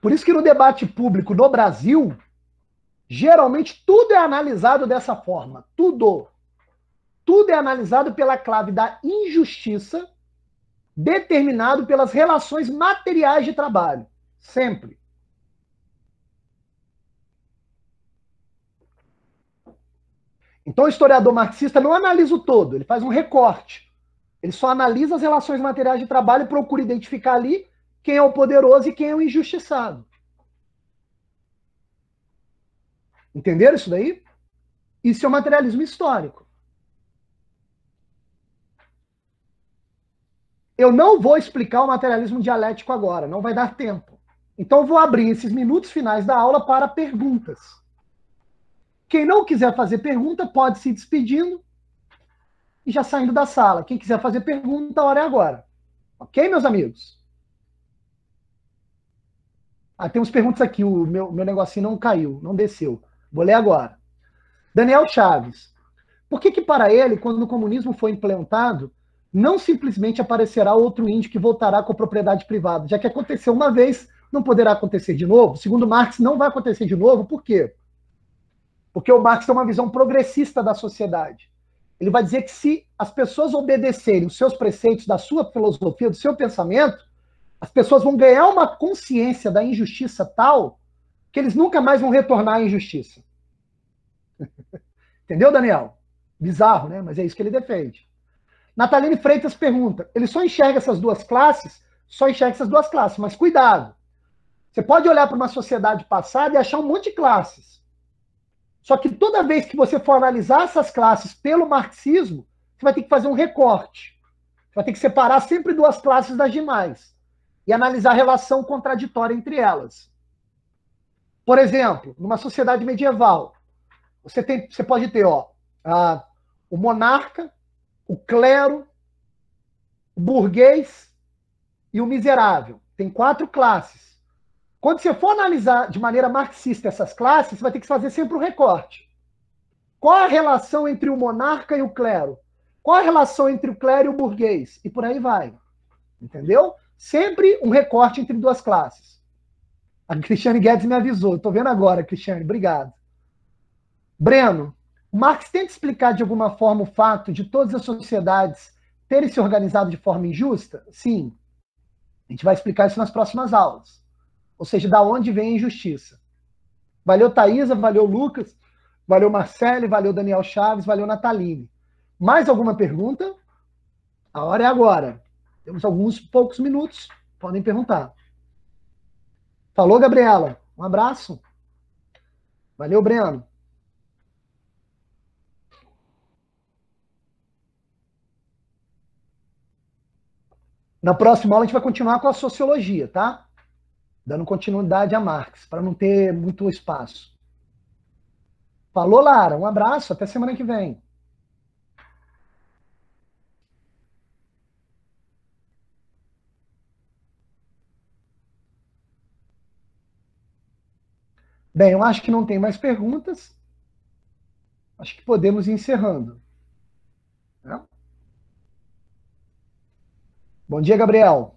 Por isso que no debate público no Brasil, geralmente tudo é analisado dessa forma. Tudo. Tudo é analisado pela clave da injustiça determinado pelas relações materiais de trabalho. Sempre. Então, o historiador marxista não analisa o todo, ele faz um recorte. Ele só analisa as relações materiais de trabalho e procura identificar ali quem é o poderoso e quem é o injustiçado. Entenderam isso daí? Isso é o materialismo histórico. Eu não vou explicar o materialismo dialético agora, não vai dar tempo. Então, vou abrir esses minutos finais da aula para perguntas. Quem não quiser fazer pergunta, pode se despedindo e já saindo da sala. Quem quiser fazer pergunta, a hora é agora. Ok, meus amigos? Ah, tem uns perguntas aqui, o meu, meu negocinho não caiu, não desceu. Vou ler agora. Daniel Chaves. Por que, que para ele, quando o comunismo foi implantado, não simplesmente aparecerá outro índio que voltará com propriedade privada, já que aconteceu uma vez, não poderá acontecer de novo. Segundo Marx, não vai acontecer de novo, por quê? Porque o Marx tem uma visão progressista da sociedade. Ele vai dizer que se as pessoas obedecerem os seus preceitos, da sua filosofia, do seu pensamento, as pessoas vão ganhar uma consciência da injustiça tal que eles nunca mais vão retornar à injustiça. Entendeu, Daniel? Bizarro, né? Mas é isso que ele defende. Nataline Freitas pergunta: ele só enxerga essas duas classes? Só enxerga essas duas classes, mas cuidado. Você pode olhar para uma sociedade passada e achar um monte de classes. Só que toda vez que você for analisar essas classes pelo marxismo, você vai ter que fazer um recorte. Você vai ter que separar sempre duas classes das demais e analisar a relação contraditória entre elas. Por exemplo, numa sociedade medieval, você, tem, você pode ter ó, a, o monarca, o clero, o burguês e o miserável. Tem quatro classes. Quando você for analisar de maneira marxista essas classes, você vai ter que fazer sempre um recorte. Qual a relação entre o monarca e o clero? Qual a relação entre o clero e o burguês? E por aí vai. Entendeu? Sempre um recorte entre duas classes. A Cristiane Guedes me avisou. Estou vendo agora, Cristiane. Obrigado. Breno, Marx tenta explicar de alguma forma o fato de todas as sociedades terem se organizado de forma injusta? Sim. A gente vai explicar isso nas próximas aulas. Ou seja, da onde vem a injustiça. Valeu Thaisa, valeu Lucas, valeu Marcele, valeu Daniel Chaves, valeu Nataline. Mais alguma pergunta? A hora é agora. Temos alguns poucos minutos, podem perguntar. Falou, Gabriela. Um abraço. Valeu, Breno. Na próxima aula a gente vai continuar com a sociologia, tá? Dando continuidade a Marx, para não ter muito espaço. Falou, Lara. Um abraço. Até semana que vem. Bem, eu acho que não tem mais perguntas. Acho que podemos ir encerrando. Não? Bom dia, Gabriel.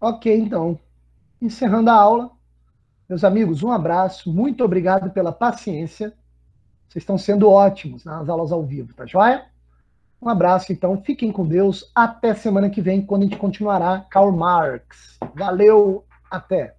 Ok, então, encerrando a aula. Meus amigos, um abraço, muito obrigado pela paciência. Vocês estão sendo ótimos nas aulas ao vivo, tá joia? Um abraço, então. Fiquem com Deus. Até semana que vem, quando a gente continuará Karl Marx. Valeu, até!